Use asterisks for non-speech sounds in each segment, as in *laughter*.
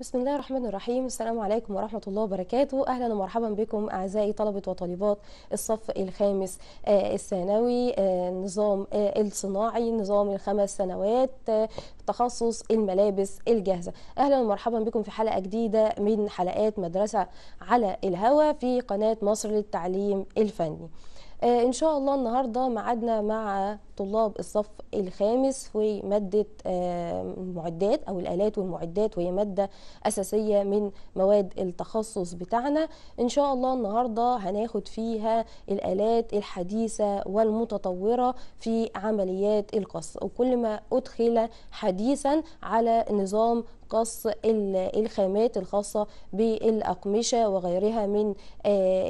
بسم الله الرحمن الرحيم السلام عليكم ورحمة الله وبركاته أهلا ومرحبا بكم أعزائي طلبة وطالبات الصف الخامس آه، الثانوي آه، نظام آه، الصناعي نظام الخمس سنوات تخصص الملابس الجاهزة أهلا ومرحبا بكم في حلقة جديدة من حلقات مدرسة على الهوى في قناة مصر للتعليم الفني ان شاء الله النهارده ميعادنا مع طلاب الصف الخامس في مادة آه، المعدات أو الآلات والمعدات وهي مادة أساسية من مواد التخصص بتاعنا إن شاء الله النهاردة هناخد فيها الآلات الحديثة والمتطورة في عمليات القص وكل ما أدخل حديثا على نظام قص الخامات الخاصة بالأقمشة وغيرها من آه،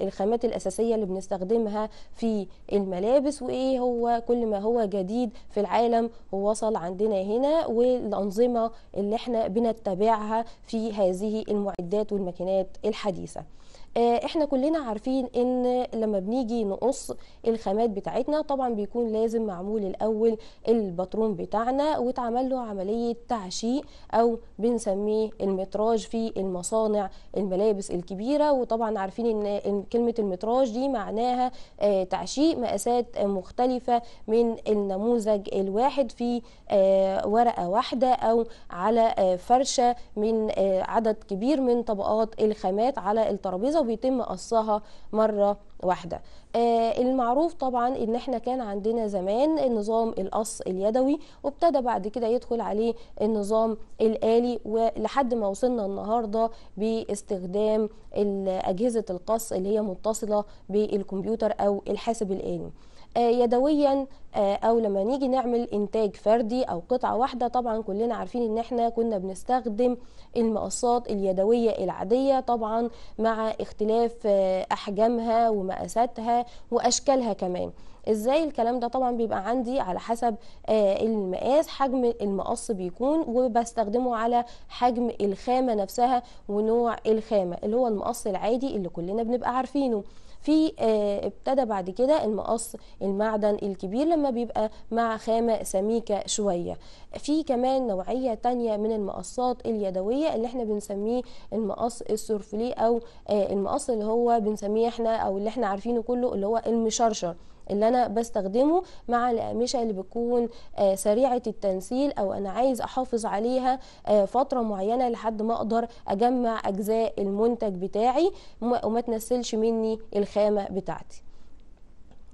الخامات الأساسية اللي بنستخدمها في الملابس وإيه هو كل ما هو جديد في العالم ووصل عندنا هنا والأنظمة اللي احنا بنتبعها في هذه المعدات والماكينات الحديثة آه، احنا كلنا عارفين ان لما بنيجي نقص الخامات بتاعتنا طبعا بيكون لازم معمول الاول الباترون بتاعنا واتعمل له عمليه تعشيق او بنسميه المتراج في المصانع الملابس الكبيره وطبعا عارفين ان كلمه المتراج دي معناها آه، تعشيق مقاسات مختلفه من النموذج الواحد في آه، ورقه واحده او على فرشه من عدد كبير من طبقات الخامات على الترابيزه المحفظه وبيتم قصها مره واحده آه المعروف طبعا ان احنا كان عندنا زمان نظام القص اليدوي وابتدى بعد كده يدخل عليه النظام الآلي ولحد ما وصلنا النهارده باستخدام أجهزة القص اللي هي متصلة بالكمبيوتر أو الحاسب الآلي آه، يدويا آه، او لما نيجي نعمل انتاج فردي او قطعه واحده طبعا كلنا عارفين ان احنا كنا بنستخدم المقصات اليدويه العاديه طبعا مع اختلاف آه، احجامها ومقاساتها واشكالها كمان ازاي الكلام ده طبعا بيبقى عندي على حسب المقاس حجم المقص بيكون وبستخدمه على حجم الخامه نفسها ونوع الخامه اللي هو المقص العادي اللي كلنا بنبقى عارفينه في آه، ابتدى بعد كده المقص المعدن الكبير لما بيبقى مع خامة سميكة شوية في كمان نوعية تانية من المقصات اليدوية اللي احنا بنسميه المقص السورفلي او آه، المقص اللي هو بنسميه احنا او اللي احنا عارفينه كله اللي هو المشرشر اللي انا بستخدمه مع الاقمشه اللي بتكون آه، سريعه التنسيل او انا عايز احافظ عليها آه، فتره معينه لحد ما اقدر اجمع اجزاء المنتج بتاعي وما تنسلش مني الخامه بتاعتي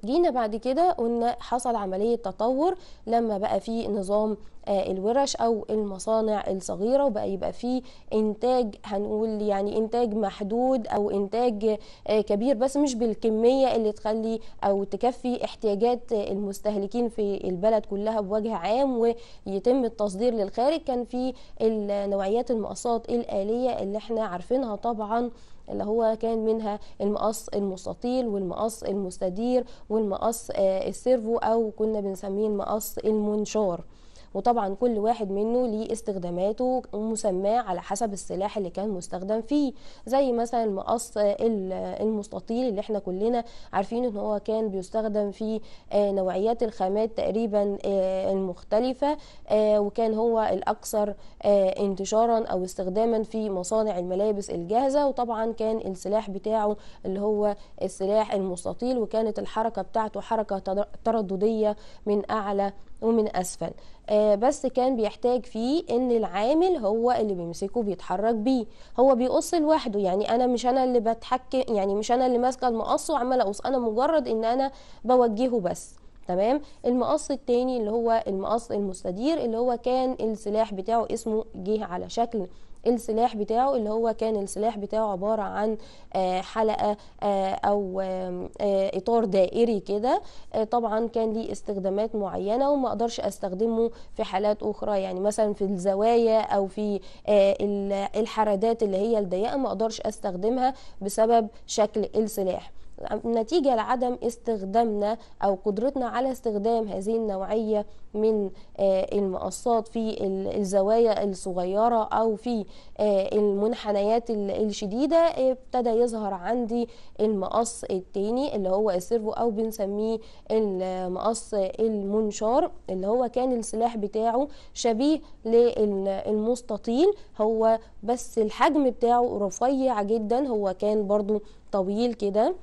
جينا بعد كده قلنا حصل عملية تطور لما بقى في نظام آه، الورش او المصانع الصغيره وبقى يبقى في انتاج هنقول يعني انتاج محدود او انتاج آه، كبير بس مش بالكميه اللي تخلي او تكفي احتياجات آه، المستهلكين في البلد كلها بوجه عام ويتم التصدير للخارج كان في نوعيات المقصات الاليه اللي احنا عارفينها طبعا اللي هو كان منها المقص المستطيل والمقص المستدير والمقص آه، السيرفو او كنا بنسميه المقص المنشار وطبعا كل واحد منه ليه استخداماته ومسماه على حسب السلاح اللي كان مستخدم فيه زي مثلا المقص المستطيل اللي احنا كلنا عارفين ان هو كان بيستخدم في آه، نوعيات الخامات تقريبا آه، المختلفة آه، وكان هو الأكثر انتشارا أو استخداما في مصانع الملابس الجاهزة وطبعا كان السلاح بتاعه اللي هو السلاح المستطيل وكانت الحركة بتاعته حركة ترددية من أعلى ومن اسفل آه بس كان بيحتاج فيه ان العامل هو اللي بيمسكه بيتحرك بيه هو بيقص لوحده يعني انا مش انا اللي بتحكم يعني مش انا اللي ماسكه المقص وعمال اقص انا مجرد ان انا بوجهه بس تمام المقص التاني اللي هو المقص المستدير اللي هو كان السلاح بتاعه اسمه جه على شكل السلاح بتاعه اللي هو كان السلاح بتاعه عباره عن آه، حلقه آه، او آه، اطار دائري كده طبعا كان ليه استخدامات معينه وما اقدرش استخدمه في حالات اخرى يعني مثلا في الزوايا او في الحردات اللي هي الضيقه ما اقدرش استخدمها بسبب شكل السلاح نتيجة لعدم استخدامنا أو قدرتنا على استخدام هذه النوعية من آه، المقصات في الزوايا الصغيرة أو في آه، المنحنيات الشديدة آه، ابتدى يظهر عندي المقص التاني اللي هو السيرفو أو بنسميه المقص المنشار اللي هو كان السلاح بتاعه شبيه للمستطيل هو بس الحجم بتاعه رفيع جدا هو كان برضو طويل كده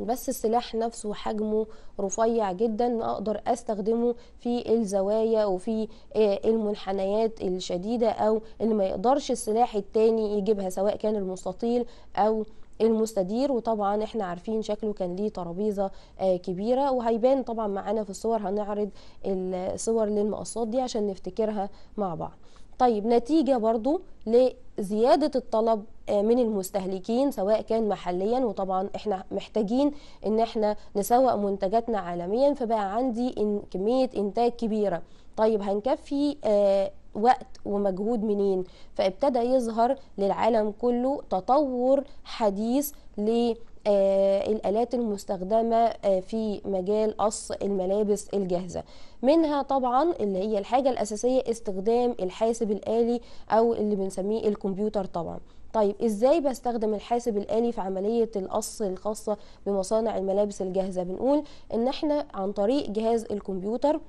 بس السلاح نفسه حجمه رفيع جدا اقدر استخدمه في الزوايا وفي آه، المنحنيات الشديدة او اللي ما يقدرش السلاح التاني يجيبها سواء كان المستطيل او المستدير وطبعا احنا عارفين شكله كان ليه ترابيزه آه، كبيره وهيبان طبعا معانا في الصور هنعرض الصور للمقصات دي عشان نفتكرها مع بعض طيب نتيجه برضو لزياده الطلب آه، من المستهلكين سواء كان محليا وطبعا احنا محتاجين ان احنا نسوق منتجاتنا عالميا فبقى عندي إن كميه انتاج كبيره طيب هنكفي آه، وقت ومجهود منين فابتدى يظهر للعالم كله تطور حديث ل آه الآلات المستخدمة آه في مجال قص الملابس الجاهزة منها طبعا اللي هي الحاجة الأساسية استخدام الحاسب الآلي أو اللي بنسميه الكمبيوتر طبعا طيب ازاي بستخدم الحاسب الآلي في عملية القص الخاصة بمصانع الملابس الجاهزة بنقول ان احنا عن طريق جهاز الكمبيوتر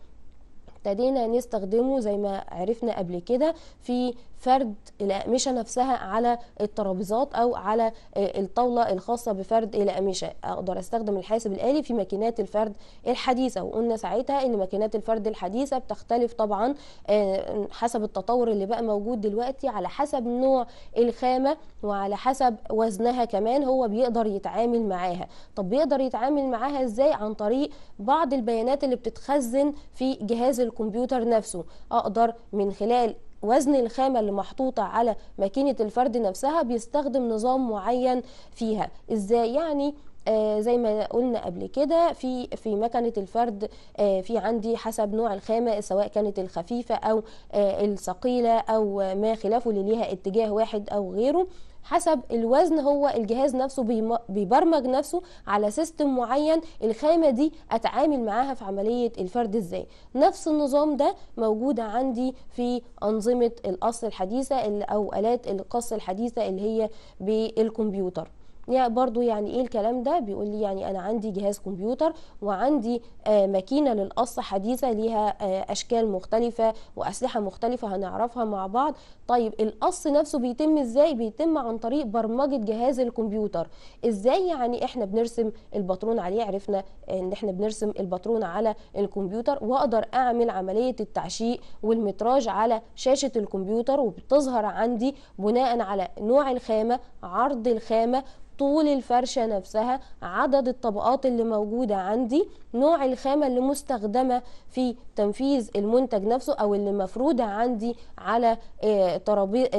ابتدينا نستخدمه زي ما عرفنا قبل كده في فرد الأقمشة نفسها على الترابيزات أو على آه، الطاولة الخاصة بفرد الأقمشة أقدر أستخدم الحاسب الآلي في ماكينات الفرد الحديثة وقلنا ساعتها إن ماكينات الفرد الحديثة بتختلف طبعا آه، حسب التطور اللي بقى موجود دلوقتي على حسب نوع الخامة وعلى حسب وزنها كمان هو بيقدر يتعامل معاها طب بيقدر يتعامل معاها إزاي عن طريق بعض البيانات اللي بتتخزن في جهاز الكمبيوتر نفسه أقدر من خلال وزن الخامة اللي محطوطة على ماكينة الفرد نفسها بيستخدم نظام معين فيها ازاي يعني آه زي ما قلنا قبل كده في في مكنه الفرد آه في عندي حسب نوع الخامه سواء كانت الخفيفه او آه الثقيله او ما خلافه اللي ليها اتجاه واحد او غيره حسب الوزن هو الجهاز نفسه بيبرمج نفسه على سيستم معين الخامه دي اتعامل معاها في عمليه الفرد ازاي نفس النظام ده موجود عندي في انظمه القص الحديثه او الات القص الحديثه اللي هي بالكمبيوتر يعني برضو يعني ايه الكلام ده بيقول لي يعني انا عندي جهاز كمبيوتر وعندي آه، ماكينه للقص حديثه ليها آه، اشكال مختلفه واسلحه مختلفه هنعرفها مع بعض طيب القص نفسه بيتم ازاي بيتم عن طريق برمجه جهاز الكمبيوتر ازاي يعني احنا بنرسم الباترون عليه عرفنا ان احنا بنرسم الباترون على الكمبيوتر واقدر اعمل عمليه التعشيق والمتراج على شاشه الكمبيوتر وبتظهر عندي بناء على نوع الخامه عرض الخامه طول الفرشة نفسها عدد الطبقات اللي موجودة عندي نوع الخامة اللي مستخدمة في تنفيذ المنتج نفسه او اللي مفروضة عندي على آه،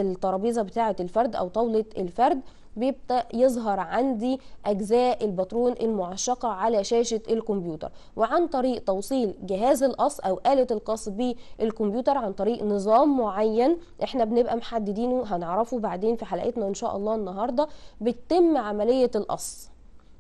الترابيزة بتاعة الفرد او طاولة الفرد بيبدأ يظهر عندي أجزاء الباترون المعشقة على شاشة الكمبيوتر وعن طريق توصيل جهاز القص أو آلة القص بالكمبيوتر عن طريق نظام معين احنا بنبقى محددينه هنعرفه بعدين في حلقتنا إن شاء الله النهاردة بتتم عملية القص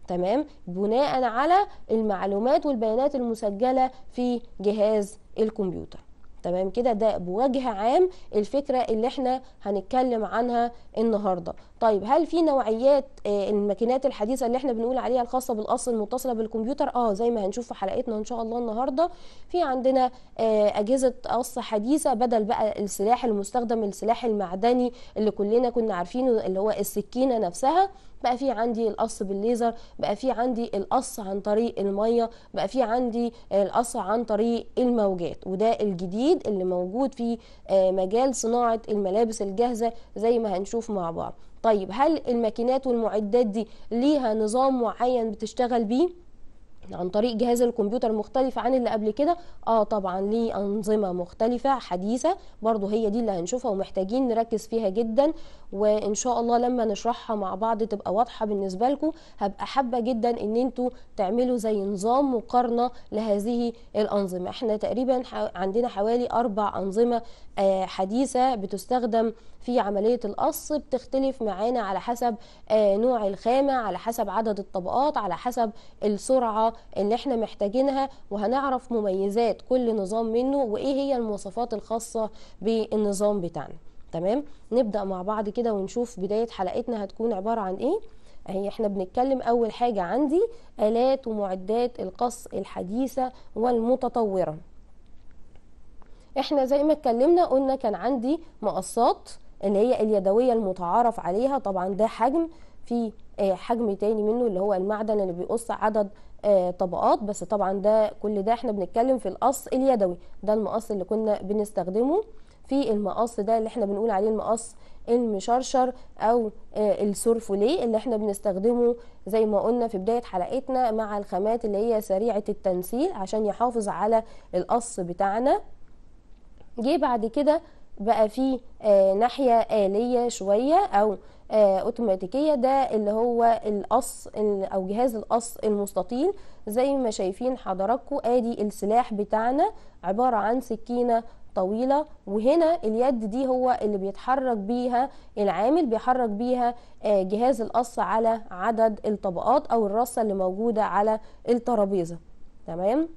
تمام بناء على المعلومات والبيانات المسجلة في جهاز الكمبيوتر تمام كده ده بوجه عام الفكره اللي احنا هنتكلم عنها النهارده طيب هل في نوعيات آه، الماكينات الحديثه اللي احنا بنقول عليها الخاصه بالاصل المتصله بالكمبيوتر اه زي ما هنشوف في حلقتنا ان شاء الله النهارده في عندنا آه، اجهزه قص حديثه بدل بقى السلاح المستخدم السلاح المعدني اللي كلنا كنا عارفينه اللي هو السكينه نفسها بقى في عندي القص بالليزر بقى في عندي القص عن طريق الميه بقى في عندي القص عن طريق الموجات وده الجديد اللي موجود في آه، مجال صناعه الملابس الجاهزه زي ما هنشوف مع بعض طيب هل الماكينات والمعدات دي ليها نظام معين بتشتغل بيه عن طريق جهاز الكمبيوتر مختلف عن اللي قبل كده اه طبعا ليه انظمه مختلفه حديثه برضو هي دي اللي هنشوفها ومحتاجين نركز فيها جدا وان شاء الله لما نشرحها مع بعض تبقى واضحه بالنسبه لكم هبقى حابه جدا ان انتوا تعملوا زي نظام مقارنه لهذه الانظمه احنا تقريبا عندنا حوالي اربع انظمه آه، حديثه بتستخدم في عمليه القص بتختلف معانا على حسب آه، نوع الخامه على حسب عدد الطبقات على حسب السرعه اللي احنا محتاجينها وهنعرف مميزات كل نظام منه وايه هي المواصفات الخاصه بالنظام بتاعنا تمام نبدا مع بعض كده ونشوف بدايه حلقتنا هتكون عباره عن ايه اهي احنا بنتكلم اول حاجه عندي الات ومعدات القص الحديثه والمتطوره احنا زي ما اتكلمنا قلنا كان عندي مقصات اللي هي اليدويه المتعارف عليها طبعا ده حجم في آه، حجم تاني منه اللي هو المعدن اللي بيقص عدد آه، طبقات بس طبعا ده كل ده احنا بنتكلم في القص اليدوي ده المقص اللي كنا بنستخدمه في المقص ده اللي احنا بنقول عليه المقص المشرشر او آه، السورفوليه اللي احنا بنستخدمه زي ما قلنا في بدايه حلقتنا مع الخامات اللي هي سريعه التنسيل عشان يحافظ على القص بتاعنا جه بعد كده بقى في آه، ناحيه آليه شويه او آه، اوتوماتيكيه ده اللي هو القص او جهاز القص المستطيل زي ما شايفين حضراتكم ادي السلاح بتاعنا عباره عن سكينه طويلة وهنا اليد دي هو اللي بيتحرك بيها العامل بيحرك بيها آه، جهاز القص على عدد الطبقات أو الرصة اللي موجودة على الترابيزة تمام؟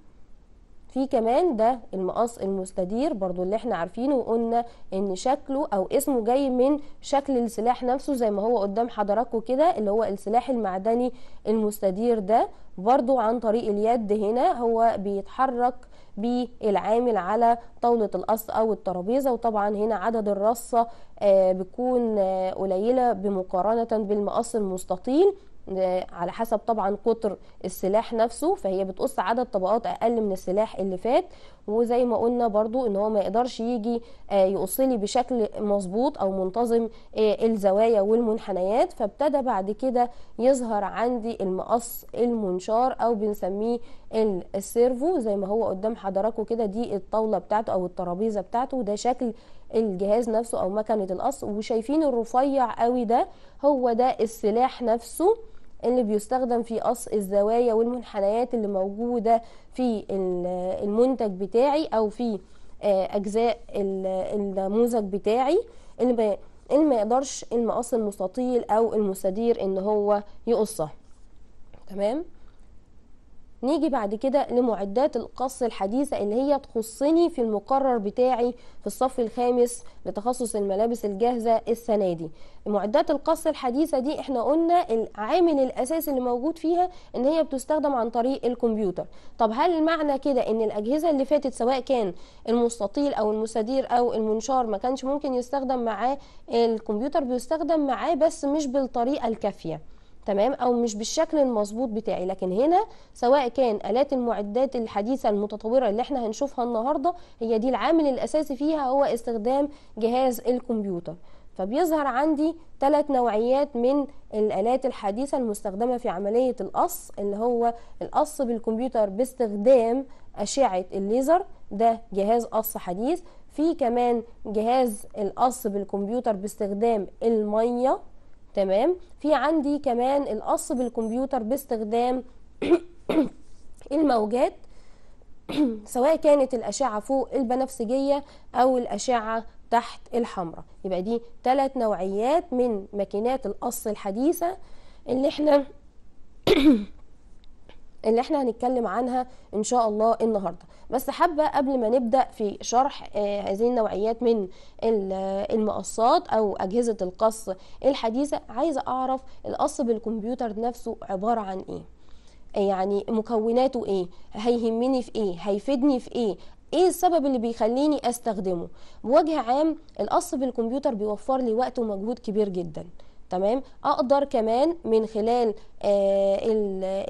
في كمان ده المقص المستدير برضو اللي احنا عارفينه وقلنا ان شكله او اسمه جاي من شكل السلاح نفسه زي ما هو قدام حضراتكم كده اللي هو السلاح المعدني المستدير ده برضو عن طريق اليد هنا هو بيتحرك بالعامل على طاولة القص أو الترابيزة وطبعا هنا عدد الرصة آه، بتكون آه، قليلة بمقارنة بالمقص المستطيل على حسب طبعا قطر السلاح نفسه فهي بتقص عدد طبقات اقل من السلاح اللي فات وزي ما قلنا برضو ان هو ما يقدرش يجي آه، يقصلي بشكل مظبوط او منتظم آه، الزوايا والمنحنيات فابتدى بعد كده يظهر عندي المقص المنشار او بنسميه السيرفو زي ما هو قدام حضراتكم كده دي الطاوله بتاعته او الترابيزه بتاعته وده شكل الجهاز نفسه او مكنه القص وشايفين الرفيع قوي ده هو ده السلاح نفسه اللي بيستخدم في قص الزوايا والمنحنيات اللي موجودة في المنتج بتاعي أو في آه، أجزاء النموذج بتاعي اللي ما يقدرش المقص المستطيل أو المستدير إن هو يقصه تمام نيجي بعد كده لمعدات القص الحديثة اللي هي تخصني في المقرر بتاعي في الصف الخامس لتخصص الملابس الجاهزة السنة دي معدات القص الحديثة دي احنا قلنا العامل الأساسي اللي موجود فيها ان هي بتستخدم عن طريق الكمبيوتر طب هل معنى كده ان الأجهزة اللي فاتت سواء كان المستطيل أو المسادير أو المنشار ما كانش ممكن يستخدم معاه الكمبيوتر بيستخدم معاه بس مش بالطريقة الكافية تمام او مش بالشكل المظبوط بتاعي لكن هنا سواء كان الات المعدات الحديثه المتطوره اللي احنا هنشوفها النهارده هي دي العامل الاساسي فيها هو استخدام جهاز الكمبيوتر فبيظهر عندي ثلاث نوعيات من الالات الحديثه المستخدمه في عمليه القص اللي هو القص بالكمبيوتر باستخدام اشعه الليزر ده جهاز قص حديث في كمان جهاز القص بالكمبيوتر باستخدام الميه تمام في عندي كمان القص بالكمبيوتر باستخدام *coughs* الموجات *coughs* سواء كانت الأشعة فوق البنفسجية أو الأشعة تحت الحمراء يبقى دي ثلاث نوعيات من ماكينات القص الحديثة اللي احنا *coughs* اللي احنا هنتكلم عنها ان شاء الله النهارده بس حابه قبل ما نبدا في شرح آه، هذه النوعيات من المقصات او اجهزه القص الحديثه عايزه اعرف القص بالكمبيوتر نفسه عباره عن ايه يعني مكوناته ايه هيهمني في ايه هيفيدني في ايه ايه السبب اللي بيخليني استخدمه بوجه عام القص بالكمبيوتر بيوفر لي وقت ومجهود كبير جدا تمام اقدر كمان من خلال آه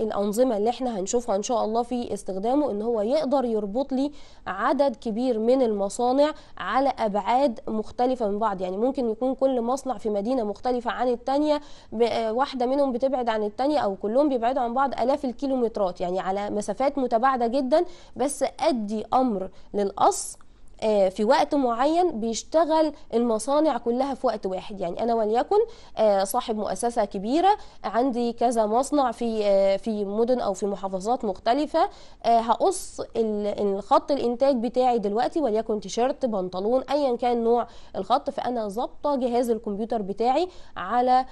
الانظمه اللي احنا هنشوفها ان شاء الله في استخدامه ان هو يقدر يربط لي عدد كبير من المصانع على ابعاد مختلفه من بعض يعني ممكن يكون كل مصنع في مدينه مختلفه عن الثانيه آه، واحده منهم بتبعد عن الثانيه او كلهم بيبعدوا عن بعض الاف الكيلومترات يعني على مسافات متباعده جدا بس ادي امر للقص آه، في وقت معين بيشتغل المصانع كلها في وقت واحد يعني انا وليكن آه، صاحب مؤسسه كبيره عندي كذا مصنع في آه، في مدن او في محافظات مختلفه هقص الخط الانتاج بتاعي دلوقتي وليكن تيشيرت بنطلون ايا كان نوع الخط فانا ظابطه جهاز الكمبيوتر بتاعي على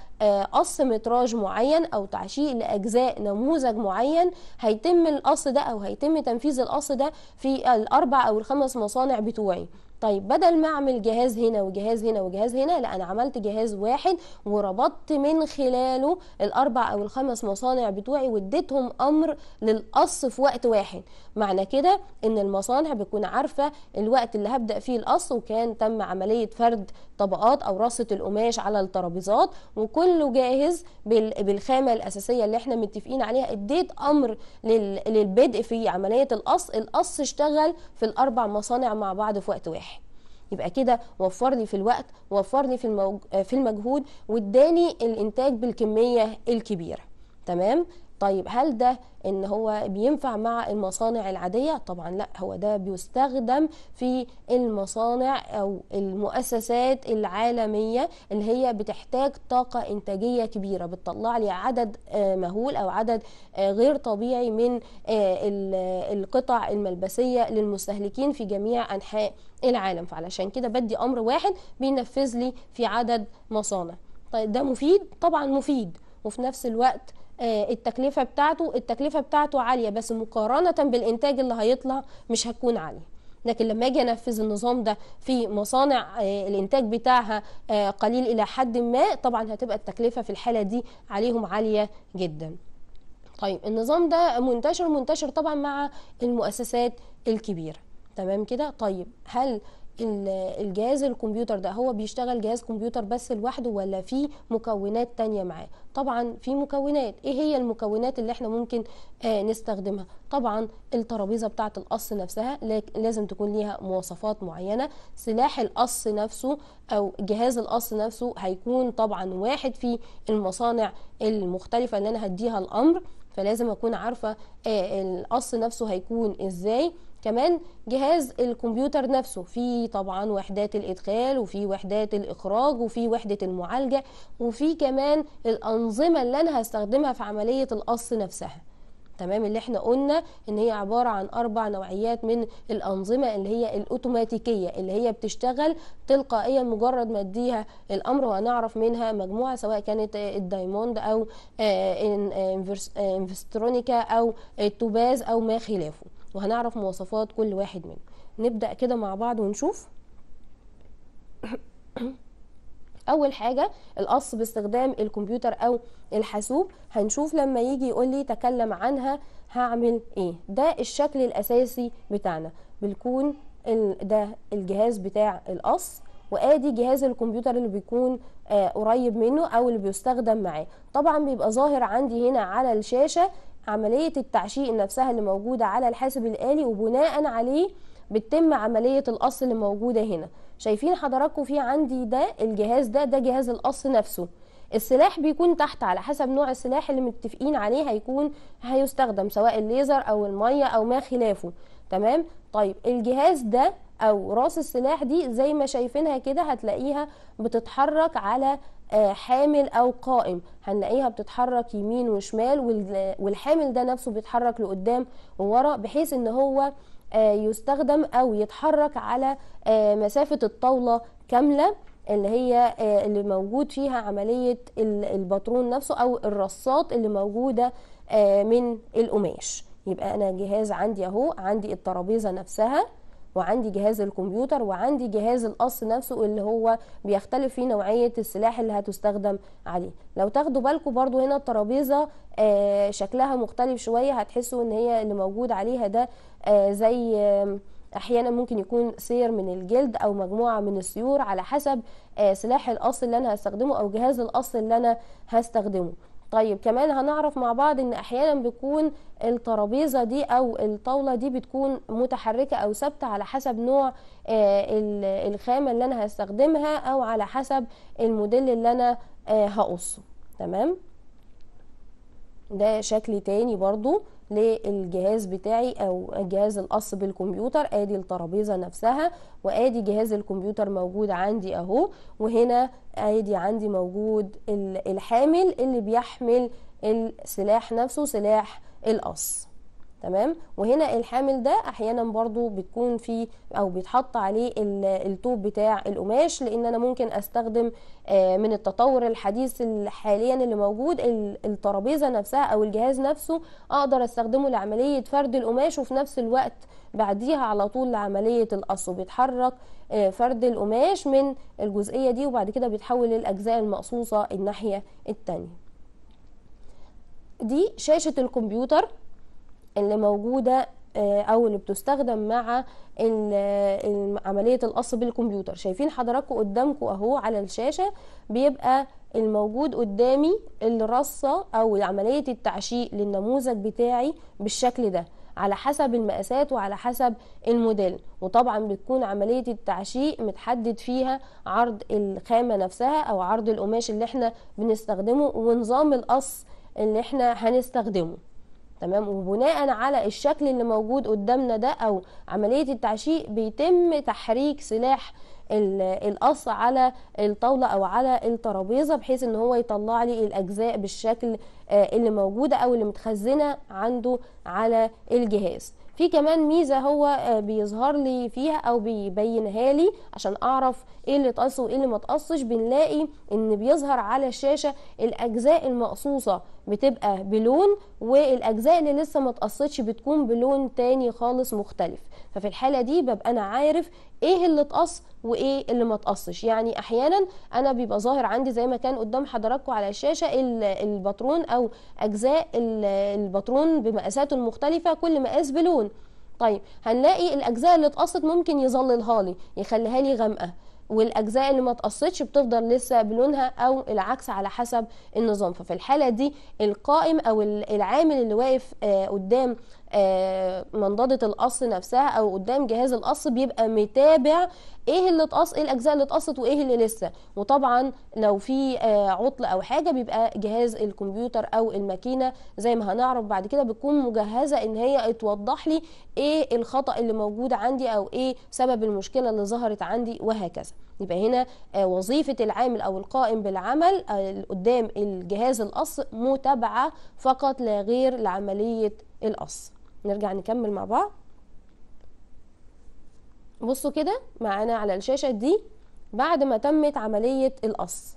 قص متراج معين او تعشيق لاجزاء نموذج معين هيتم القص ده او هيتم تنفيذ القص ده في الاربع او الخمس مصانع بتوعي طيب بدل ما اعمل جهاز هنا وجهاز هنا وجهاز هنا لا انا عملت جهاز واحد وربطت من خلاله الاربع او الخمس مصانع بتوعي واديتهم امر للقص في وقت واحد معنى كده ان المصانع بتكون عارفه الوقت اللي هبدا فيه القص وكان تم عمليه فرد طبقات او رصه القماش على الترابيزات وكله جاهز بالخامه الاساسيه اللي احنا متفقين عليها اديت امر للبدء في عمليه القص القص اشتغل في الاربع مصانع مع بعض في وقت واحد يبقى كده وفر لي في الوقت وفر لي في في المجهود واداني الانتاج بالكميه الكبيره تمام طيب هل ده ان هو بينفع مع المصانع العاديه طبعا لا هو ده بيستخدم في المصانع او المؤسسات العالميه اللي هي بتحتاج طاقه انتاجيه كبيره بتطلع لي عدد آه، مهول او عدد آه، غير طبيعي من آه، القطع الملبسيه للمستهلكين في جميع انحاء العالم فعلشان كده بدي امر واحد بينفذ لي في عدد مصانع طيب ده مفيد طبعا مفيد وفي نفس الوقت آه، التكلفه بتاعته التكلفه بتاعته عاليه بس مقارنه بالانتاج اللي هيطلع مش هتكون عاليه لكن لما اجي انفذ النظام ده في مصانع آه، الانتاج بتاعها آه، قليل الى حد ما طبعا هتبقى التكلفه في الحاله دي عليهم عاليه جدا طيب النظام ده منتشر منتشر طبعا مع المؤسسات الكبيره تمام كده طيب هل الجهاز الكمبيوتر ده هو بيشتغل جهاز كمبيوتر بس لوحده ولا في مكونات تانية معاه طبعا في مكونات ايه هي المكونات اللي احنا ممكن آه، نستخدمها طبعا الترابيزه بتاعه القص نفسها لازم تكون ليها مواصفات معينه سلاح القص نفسه او جهاز القص نفسه هيكون طبعا واحد في المصانع المختلفه اللي انا هديها الامر فلازم اكون عارفه آه، القص نفسه هيكون ازاي كمان جهاز الكمبيوتر نفسه في طبعا وحدات الادخال وفي وحدات الاخراج وفي وحده المعالجه وفي كمان الانظمه اللي انا هستخدمها في عمليه القص نفسها تمام اللي احنا قلنا ان هي عباره عن اربع نوعيات من الانظمه اللي هي الاوتوماتيكيه اللي هي بتشتغل تلقائيا مجرد ما اديها الامر وهنعرف منها مجموعه سواء كانت الدايموند او آه، آه، آه، انفسترونيكا او التوباز او ما خلافه وهنعرف مواصفات كل واحد منهم نبدأ كده مع بعض ونشوف *coughs* اول حاجه القص باستخدام الكمبيوتر او الحاسوب هنشوف لما يجي يقول لي تكلم عنها هعمل ايه ده الشكل الاساسي بتاعنا بيكون ده الجهاز بتاع القص وادي جهاز الكمبيوتر اللي بيكون آه قريب منه او اللي بيستخدم معاه طبعا بيبقى ظاهر عندي هنا على الشاشه عملية التعشيق نفسها اللي موجودة على الحاسب الآلي وبناء عليه بتتم عملية القص اللي موجودة هنا شايفين حضراتكم في عندي ده الجهاز ده ده جهاز القص نفسه السلاح بيكون تحت على حسب نوع السلاح اللي متفقين عليه هيكون هيستخدم سواء الليزر او الميه او ما خلافه تمام طيب الجهاز ده او راس السلاح دي زي ما شايفينها كده هتلاقيها بتتحرك على آه، حامل او قائم هنلاقيها بتتحرك يمين وشمال والحامل ده نفسه بيتحرك لقدام وورا بحيث ان هو آه، يستخدم او يتحرك على آه، مسافه الطاوله كامله اللي هي اللي موجود فيها عمليه الباترون نفسه او الرصات اللي موجوده من القماش يبقى انا جهاز عندي اهو عندي الترابيزه نفسها وعندي جهاز الكمبيوتر وعندي جهاز القص نفسه اللي هو بيختلف في نوعيه السلاح اللي هتستخدم عليه لو تاخدوا بالكم برضو هنا الترابيزه آه شكلها مختلف شويه هتحسوا ان هي اللي موجود عليها ده آه زي آه احيانا ممكن يكون سير من الجلد او مجموعه من السيور على حسب آه، سلاح القص اللي انا هستخدمه او جهاز القص اللي انا هستخدمه طيب كمان هنعرف مع بعض ان احيانا بيكون الترابيزه دي او الطاوله دي بتكون متحركه او ثابته على حسب نوع آه، الخامه اللي انا هستخدمها او على حسب الموديل اللي انا آه، هقصه تمام ده شكل تاني برضو للجهاز بتاعي او جهاز القص بالكمبيوتر ادي الترابيزه نفسها وادي جهاز الكمبيوتر موجود عندي اهو وهنا ادي عندي موجود الحامل اللي بيحمل السلاح نفسه سلاح القص تمام وهنا الحامل ده احيانا برضو بتكون في او بيتحط عليه الطوب بتاع القماش لان انا ممكن استخدم آه، من التطور الحديث حاليا اللي موجود الترابيزه نفسها او الجهاز نفسه اقدر استخدمه لعمليه فرد القماش وفي نفس الوقت بعديها على طول لعمليه القص وبيتحرك آه، فرد القماش من الجزئيه دي وبعد كده بيتحول للاجزاء المقصوصه الناحيه الثانيه دي شاشه الكمبيوتر اللي موجوده آه، او اللي بتستخدم مع عمليه القص بالكمبيوتر شايفين حضراتكم قدامكم اهو على الشاشه بيبقى الموجود قدامي الرصه او عمليه التعشيق للنموذج بتاعي بالشكل ده على حسب المقاسات وعلى حسب الموديل وطبعا بتكون عملية التعشيق متحدد فيها عرض الخامة نفسها او عرض القماش اللي احنا بنستخدمه ونظام القص اللي احنا هنستخدمه تمام وبناء على الشكل اللي موجود قدامنا ده او عمليه التعشيق بيتم تحريك سلاح القص على الطاوله او على الترابيزه بحيث ان هو يطلع لي الاجزاء بالشكل آه، اللي موجوده او اللي متخزنه عنده على الجهاز في كمان ميزه هو آه، بيظهر لي فيها او بيبينها لي عشان اعرف ايه اللي اتقص وايه اللي ما اتقصش بنلاقي ان بيظهر على الشاشه الاجزاء المقصوصه بتبقى بلون والاجزاء اللي لسه ما اتقصتش بتكون بلون تاني خالص مختلف ففي الحاله دي ببقى انا عارف ايه اللي اتقص وايه اللي ما اتقصش يعني احيانا انا بيبقى ظاهر عندي زي ما كان قدام حضراتكم على الشاشه الباترون او اجزاء الباترون بمقاساته المختلفه كل مقاس بلون طيب هنلاقي الاجزاء اللي اتقصت ممكن يظللها لي يخليها لي غامقه والاجزاء اللي ما اتقصتش بتفضل لسه بلونها او العكس على حسب النظام ففي الحاله دي القائم او العامل اللي واقف آه، قدام آه، منضده القص نفسها او قدام جهاز القص بيبقى متابع ايه اللي اتقص ايه الاجزاء اللي اتقصت وايه اللي لسه وطبعا لو في آه، عطل او حاجه بيبقى جهاز الكمبيوتر او الماكينه زي ما هنعرف بعد كده بتكون مجهزه ان هي توضح لي ايه الخطا اللي موجود عندي او ايه سبب المشكله اللي ظهرت عندي وهكذا يبقى هنا آه، وظيفه العامل او القائم بالعمل قدام الجهاز القص متابعه فقط لا غير لعمليه القص نرجع نكمل مع بعض بصوا كده معانا على الشاشة دي بعد ما تمت عملية القص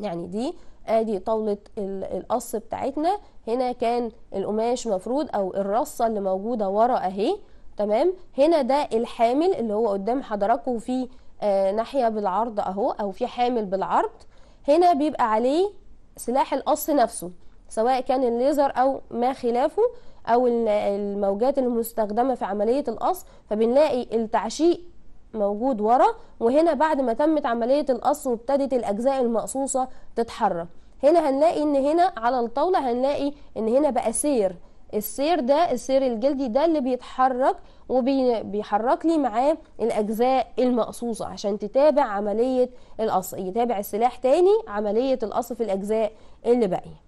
يعني دي ادي طاولة القص بتاعتنا هنا كان القماش مفروض او الرصة اللي موجودة ورا اهي تمام هنا ده الحامل اللي هو قدام حضراتكم في آه ناحية بالعرض اهو او في حامل بالعرض هنا بيبقى عليه سلاح القص نفسه سواء كان الليزر او ما خلافه او الموجات المستخدمه في عمليه القص فبنلاقي التعشيق موجود ورا وهنا بعد ما تمت عمليه القص وابتدت الاجزاء المقصوصه تتحرك هنا هنلاقي ان هنا على الطاوله هنلاقي ان هنا بقى سير السير ده السير الجلدي ده اللي بيتحرك وبيحرك لي معاه الاجزاء المقصوصه عشان تتابع عمليه القص يتابع السلاح تاني عمليه القص في الاجزاء اللي باقيه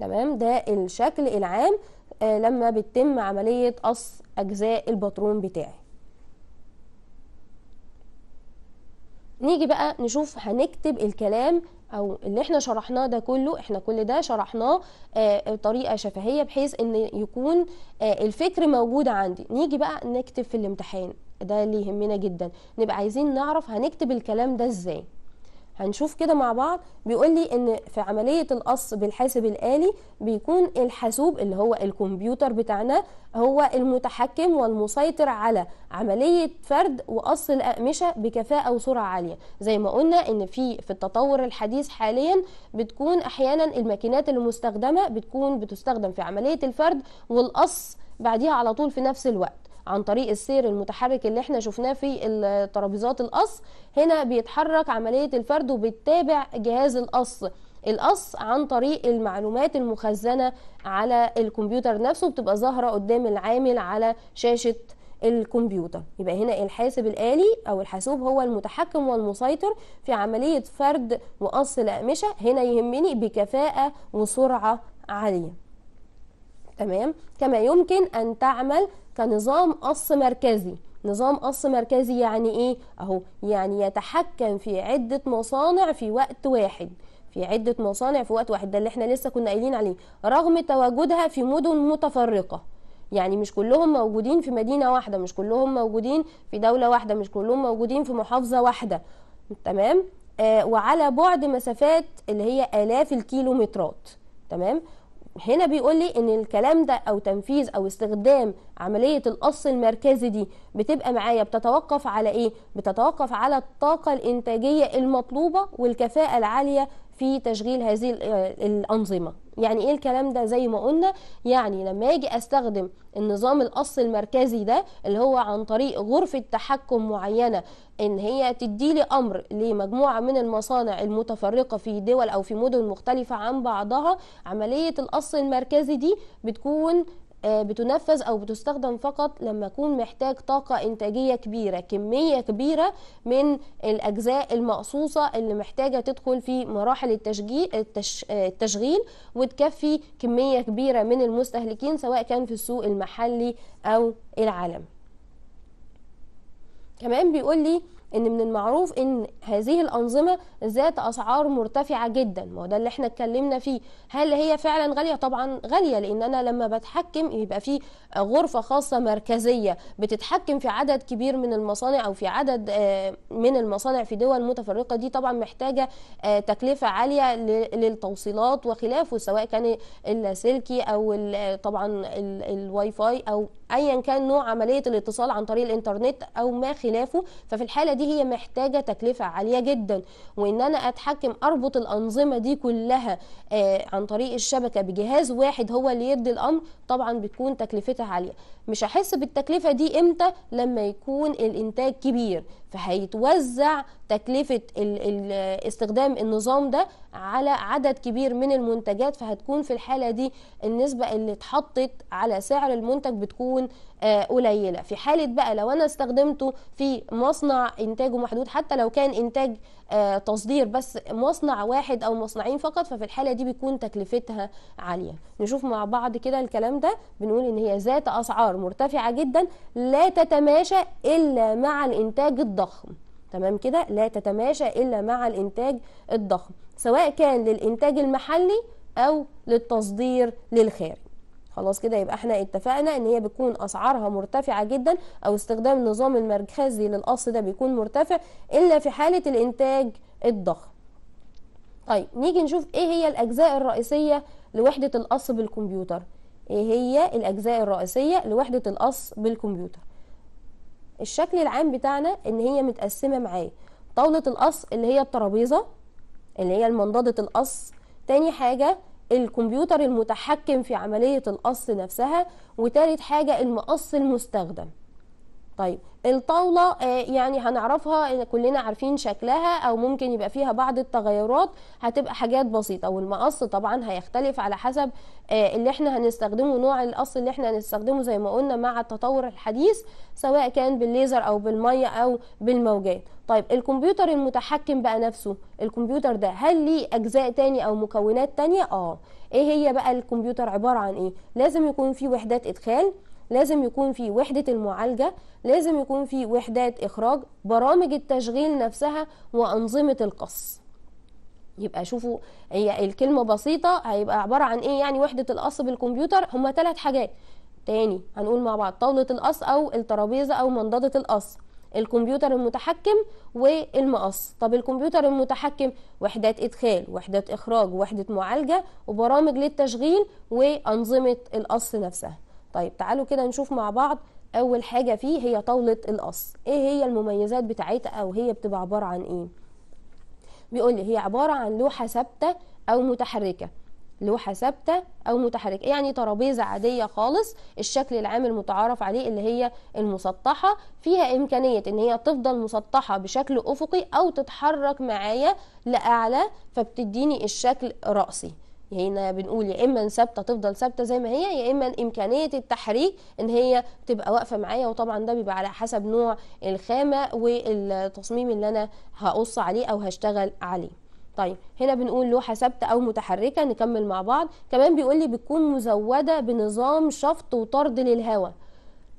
تمام ده الشكل العام آه، لما بتتم عملية قص أجزاء الباترون بتاعي نيجي بقى نشوف هنكتب الكلام او اللي احنا شرحناه ده كله احنا كل ده شرحناه آه، بطريقه شفهيه بحيث ان يكون آه، الفكر موجود عندي نيجي بقى نكتب في الامتحان ده اللي يهمنا جدا نبقى عايزين نعرف هنكتب الكلام ده ازاي هنشوف كده مع بعض بيقول لي ان في عمليه القص بالحاسب الالي بيكون الحاسوب اللي هو الكمبيوتر بتاعنا هو المتحكم والمسيطر على عمليه فرد وقص الاقمشه بكفاءه وسرعه عاليه زي ما قلنا ان في في التطور الحديث حاليا بتكون احيانا الماكينات المستخدمه بتكون بتستخدم في عمليه الفرد والقص بعديها على طول في نفس الوقت عن طريق السير المتحرك اللي احنا شفناه في الترابيزات القص هنا بيتحرك عملية الفرد وبتتابع جهاز القص القص عن طريق المعلومات المخزنة على الكمبيوتر نفسه بتبقى ظاهرة قدام العامل على شاشة الكمبيوتر يبقى هنا الحاسب الآلي أو الحاسوب هو المتحكم والمسيطر في عملية فرد وقص الأقمشة هنا يهمني بكفاءة وسرعة عالية تمام كما يمكن أن تعمل كنظام قص مركزي نظام قص مركزي يعني إيه أهو يعني يتحكم في عدة مصانع في وقت واحد في عدة مصانع في وقت واحد ده اللي احنا لسه كنا قايلين عليه رغم تواجدها في مدن متفرقة يعني مش كلهم موجودين في مدينة واحدة مش كلهم موجودين في دولة واحدة مش كلهم موجودين في محافظة واحدة تمام آه وعلى بعد مسافات اللي هي آلاف الكيلومترات تمام هنا بيقول لي ان الكلام ده او تنفيذ او استخدام عمليه القص المركزي دي بتبقى معايا بتتوقف على ايه بتتوقف على الطاقه الانتاجيه المطلوبه والكفاءه العاليه في تشغيل هذه آه، الانظمه يعني ايه الكلام ده زي ما قلنا يعني لما اجي استخدم النظام القص المركزي ده اللي هو عن طريق غرفة تحكم معينة ان هي تدي لي امر لمجموعه من المصانع المتفرقه في دول او في مدن مختلفه عن بعضها عمليه القص المركزي دي بتكون آه، بتنفذ او بتستخدم فقط لما يكون محتاج طاقه انتاجيه كبيره كميه كبيره من الاجزاء المقصوصه اللي محتاجه تدخل في مراحل التشغيل آه، التشغيل وتكفي كميه كبيره من المستهلكين سواء كان في السوق المحلي او العالمي كمان بيقول لي ان من المعروف ان هذه الانظمه ذات اسعار مرتفعه جدا ما ده اللي احنا اتكلمنا فيه هل هي فعلا غاليه طبعا غاليه لان انا لما بتحكم يبقى في غرفه خاصه مركزيه بتتحكم في عدد كبير من المصانع او في عدد آه، من المصانع في دول متفرقه دي طبعا محتاجه آه، تكلفه عاليه للتوصيلات وخلافه سواء كان اللاسلكي او طبعا الواي فاي او ايا كان نوع عمليه الاتصال عن طريق الانترنت او ما خلافه ففي الحاله دي هي محتاجه تكلفه عاليه جدا وان انا اتحكم اربط الانظمه دي كلها آه، عن طريق الشبكه بجهاز واحد هو اللي يدي الامر طبعا بتكون تكلفتها عاليه مش هحس بالتكلفه دي امتى لما يكون الانتاج كبير فهيتوزع تكلفه استخدام النظام ده على عدد كبير من المنتجات فهتكون في الحاله دي النسبه اللي اتحطت على سعر المنتج بتكون آه، قليله في حاله بقى لو انا استخدمته في مصنع انتاجه محدود حتى لو كان انتاج آه، تصدير بس مصنع واحد او مصنعين فقط ففي الحاله دي بيكون تكلفتها عاليه نشوف مع بعض كده الكلام ده بنقول ان هي ذات اسعار مرتفعه جدا لا تتماشى الا مع الانتاج الضخم تمام كده لا تتماشى الا مع الانتاج الضخم سواء كان للانتاج المحلي او للتصدير للخارج خلاص كده يبقى احنا اتفقنا ان هي بتكون اسعارها مرتفعه جدا او استخدام النظام المركزي للقص ده بيكون مرتفع الا في حاله الانتاج الضخم طيب نيجي نشوف ايه هي الاجزاء الرئيسيه لوحده القص بالكمبيوتر ايه هي الاجزاء الرئيسيه لوحده القص بالكمبيوتر الشكل العام بتاعنا ان هي متقسمه معايا طاوله القص اللي هي الترابيزه اللي هي منضده القص تاني حاجه الكمبيوتر المتحكم في عملية القص نفسها وتالت حاجة المقص المستخدم طيب الطاولة آه، يعني هنعرفها كلنا عارفين شكلها او ممكن يبقى فيها بعض التغيرات هتبقى حاجات بسيطة والمقص طبعا هيختلف على حسب آه، اللي احنا هنستخدمه نوع القص اللي احنا هنستخدمه زي ما قلنا مع التطور الحديث سواء كان بالليزر او بالمية او بالموجات طيب الكمبيوتر المتحكم بقى نفسه الكمبيوتر ده هل ليه اجزاء تاني او مكونات تانية اه ايه هي بقى الكمبيوتر عبارة عن ايه لازم يكون فيه وحدات ادخال لازم يكون في وحدة المعالجة لازم يكون في وحدات إخراج برامج التشغيل نفسها وأنظمة القص يبقى شوفوا هي الكلمة بسيطة هيبقى عبارة عن إيه يعني وحدة القص بالكمبيوتر هما ثلاث حاجات تاني هنقول مع بعض طاولة القص أو الترابيزة أو منضدة القص الكمبيوتر المتحكم والمقص طب الكمبيوتر المتحكم وحدات ادخال وحدات اخراج وحده معالجه وبرامج للتشغيل وانظمه القص نفسها طيب تعالوا كده نشوف مع بعض اول حاجه فيه هي طاوله القص ايه هي المميزات بتاعتها او هي بتبقى عباره عن ايه بيقول لي هي عباره عن لوحه ثابته او متحركه لوحه ثابته او متحركه يعني ترابيزه عاديه خالص الشكل العام المتعارف عليه اللي هي المسطحه فيها امكانيه ان هي تفضل مسطحه بشكل افقي او تتحرك معايا لاعلى فبتديني الشكل راسي هنا يعني بنقول يا اما ثابته تفضل ثابته زي ما هي يا اما امكانيه التحريك ان هي تبقى واقفه معايا وطبعا ده بيبقى على حسب نوع الخامه والتصميم اللي انا هقص عليه او هشتغل عليه طيب هنا بنقول لوحه ثابته او متحركه نكمل مع بعض كمان بيقول لي بتكون مزوده بنظام شفط وطرد للهواء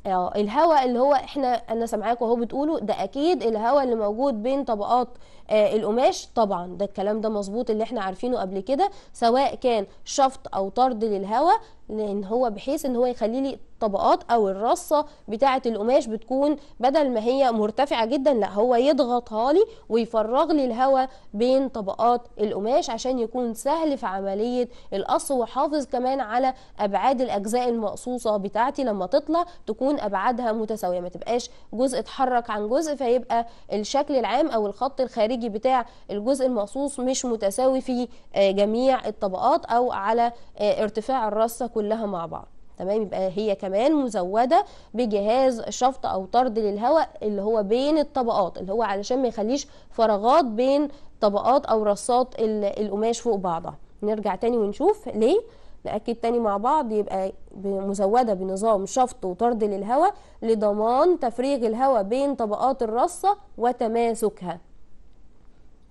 آه، الهواء اللي هو احنا انا سامعاكم اهو بتقولوا ده اكيد الهواء اللي موجود بين طبقات آه، القماش طبعا ده الكلام ده مظبوط اللي احنا عارفينه قبل كده سواء كان شفط او طرد للهواء لان هو بحيث ان هو يخلي لي الطبقات او الرصه بتاعه القماش بتكون بدل ما هي مرتفعه جدا لا هو يضغطها لي ويفرغ لي الهواء بين طبقات القماش عشان يكون سهل في عمليه القص وحافظ كمان على ابعاد الاجزاء المقصوصه بتاعتي لما تطلع تكون ابعادها متساويه ما تبقاش جزء اتحرك عن جزء فيبقى الشكل العام او الخط الخارجي الخارجي بتاع الجزء المقصوص مش متساوي في آه، جميع الطبقات او على آه، ارتفاع الرصه كلها مع بعض تمام يبقى هي كمان مزوده بجهاز شفط او طرد للهواء اللي هو بين الطبقات اللي هو علشان ما يخليش فراغات بين طبقات او رصات القماش فوق بعضها نرجع تاني ونشوف ليه نأكد تاني مع بعض يبقى مزودة بنظام شفط وطرد للهواء لضمان تفريغ الهواء بين طبقات الرصة وتماسكها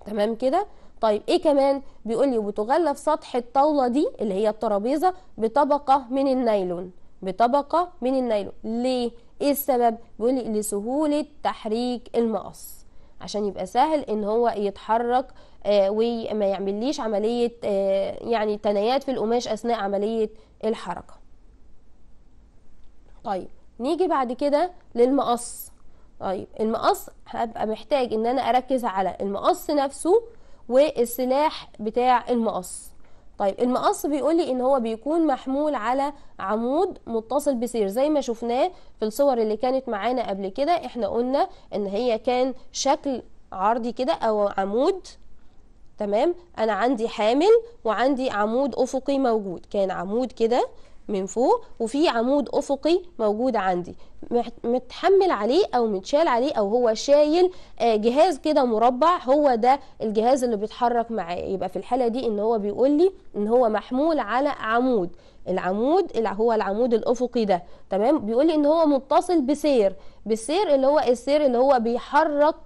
تمام كده طيب ايه كمان بيقول لي وبتغلف سطح الطاوله دي اللي هي الترابيزه بطبقه من النايلون بطبقه من النايلون ليه ايه السبب بيقول لي لسهوله تحريك المقص عشان يبقى سهل ان هو يتحرك آه وما يعمليش عمليه آه يعني تنايات في القماش اثناء عمليه الحركه طيب نيجي بعد كده للمقص طيب المقص هبقى محتاج ان انا اركز على المقص نفسه والسلاح بتاع المقص طيب المقص بيقول لي ان هو بيكون محمول على عمود متصل بسير زي ما شفناه في الصور اللي كانت معانا قبل كده احنا قلنا ان هي كان شكل عرضي كده او عمود تمام انا عندي حامل وعندي عمود افقي موجود كان عمود كده من فوق وفي عمود افقي موجود عندي متحمل عليه او متشال عليه او هو شايل آه، جهاز كده مربع هو ده الجهاز اللي بيتحرك معاه يبقى في الحاله دي ان هو بيقول لي ان هو محمول على عمود العمود اللي هو العمود الافقي ده تمام بيقول لي ان هو متصل بسير بالسير اللي هو السير اللي هو بيحرك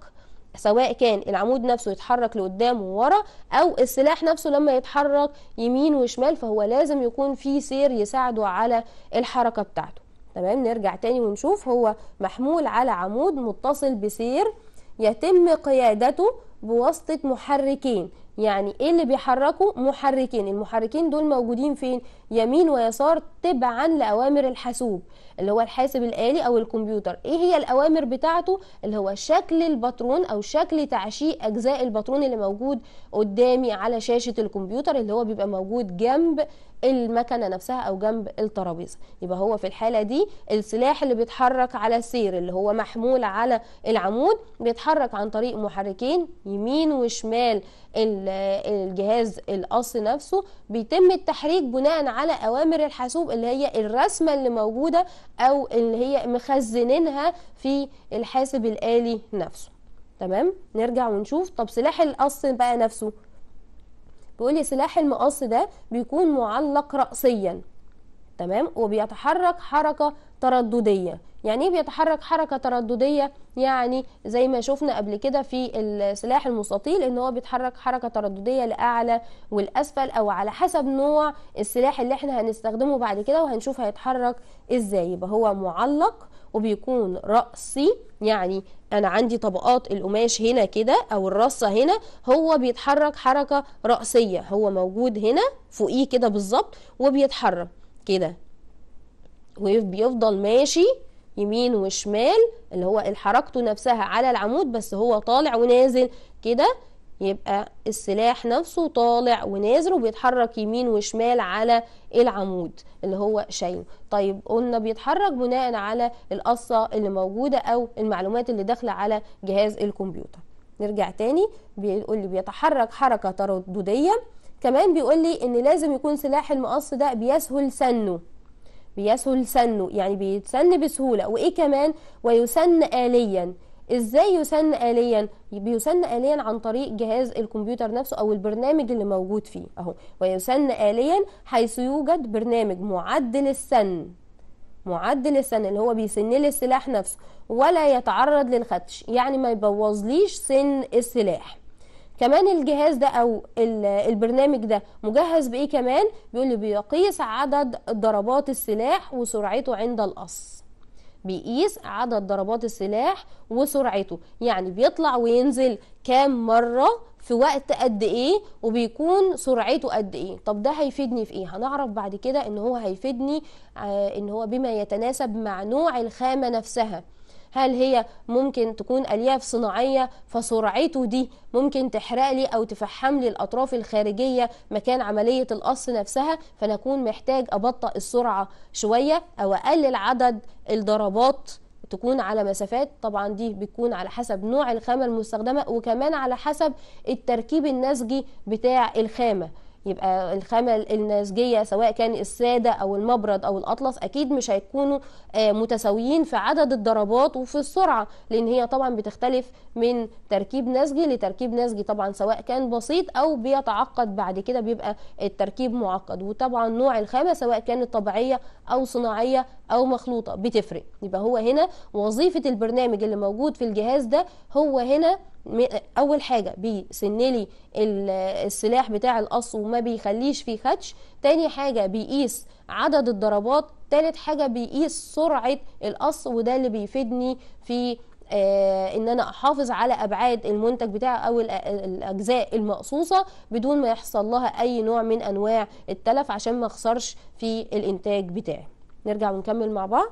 سواء كان العمود نفسه يتحرك لقدام وورا او السلاح نفسه لما يتحرك يمين وشمال فهو لازم يكون في سير يساعده على الحركه بتاعته تمام نرجع تاني ونشوف هو محمول على عمود متصل بسير يتم قيادته بواسطه محركين يعني ايه اللي بيحركه محركين المحركين دول موجودين فين يمين ويسار تبعا لأوامر الحاسوب اللي هو الحاسب الآلي أو الكمبيوتر إيه هي الأوامر بتاعته اللي هو شكل الباترون أو شكل تعشيق أجزاء الباترون اللي موجود قدامي على شاشة الكمبيوتر اللي هو بيبقى موجود جنب المكنه نفسها او جنب الترابيزه يبقى هو في الحاله دي السلاح اللي بيتحرك على السير اللي هو محمول على العمود بيتحرك عن طريق محركين يمين وشمال الجهاز القص نفسه بيتم التحريك بناء على على اوامر الحاسوب اللي هي الرسمه اللي موجوده او اللي هي مخزنينها في الحاسب الالي نفسه تمام نرجع ونشوف طب سلاح القص بقى نفسه بيقول لي سلاح المقص ده بيكون معلق راسيا تمام وبيتحرك حركه تردديه يعني ايه بيتحرك حركه تردديه يعني زي ما شفنا قبل كده في السلاح المستطيل ان هو بيتحرك حركه تردديه لاعلى والاسفل او على حسب نوع السلاح اللي احنا هنستخدمه بعد كده وهنشوف هيتحرك ازاي يبقى هو معلق وبيكون رأسي يعني أنا عندي طبقات القماش هنا كده أو الرصة هنا هو بيتحرك حركة رأسية هو موجود هنا فوقيه كده بالظبط وبيتحرك كده وبيفضل ماشي يمين وشمال اللي هو حركته نفسها على العمود بس هو طالع ونازل كده يبقى السلاح نفسه طالع ونازل وبيتحرك يمين وشمال على العمود اللي هو شايله طيب قلنا بيتحرك بناء على القصة اللي موجودة او المعلومات اللي داخلة على جهاز الكمبيوتر نرجع تاني بيقول لي بيتحرك حركة ترددية كمان بيقول لي ان لازم يكون سلاح المقص ده بيسهل سنه بيسهل سنه يعني بيتسن بسهولة وإيه كمان ويسن آليا إزاي يسن آليا بيسن آليا عن طريق جهاز الكمبيوتر نفسه أو البرنامج اللي موجود فيه أهو ويسن آليا حيث يوجد برنامج معدل السن معدل السن اللي هو بيسن لي السلاح نفسه ولا يتعرض للخدش يعني ما يبوظليش سن السلاح كمان الجهاز ده او البرنامج ده مجهز بايه كمان بيقول لي بيقيس عدد ضربات السلاح وسرعته عند القص بيقيس عدد ضربات السلاح وسرعته يعني بيطلع وينزل كام مرة في وقت قد ايه وبيكون سرعته قد ايه طب ده هيفيدني في ايه هنعرف بعد كده ان هو هيفيدني آه ان هو بما يتناسب مع نوع الخامة نفسها هل هي ممكن تكون الياف صناعيه فسرعته دي ممكن تحرق لي او تفحم لي الاطراف الخارجيه مكان عمليه القص نفسها فانا اكون محتاج ابطئ السرعه شويه او اقلل عدد الضربات تكون على مسافات طبعا دي بتكون على حسب نوع الخامة المستخدمة وكمان على حسب التركيب النسجي بتاع الخامة يبقى الخامه النسجيه سواء كان الساده او المبرد او الاطلس اكيد مش هيكونوا آه، متساويين في عدد الضربات وفي السرعه لان هي طبعا بتختلف من تركيب نسجي لتركيب نسجي طبعا سواء كان بسيط او بيتعقد بعد كده بيبقى التركيب معقد وطبعا نوع الخامه سواء كانت طبيعيه او صناعيه او مخلوطه بتفرق يبقى هو هنا وظيفه البرنامج اللي موجود في الجهاز ده هو هنا اول حاجه بيسنلي السلاح بتاع القص وما بيخليش فيه خدش تاني حاجه بيقيس عدد الضربات تالت حاجه بيقيس سرعه القص وده اللي بيفيدني في آه، ان انا احافظ على ابعاد المنتج بتاعي او الاجزاء المقصوصه بدون ما يحصل لها اي نوع من انواع التلف عشان ما اخسرش في الانتاج بتاعي نرجع ونكمل مع بعض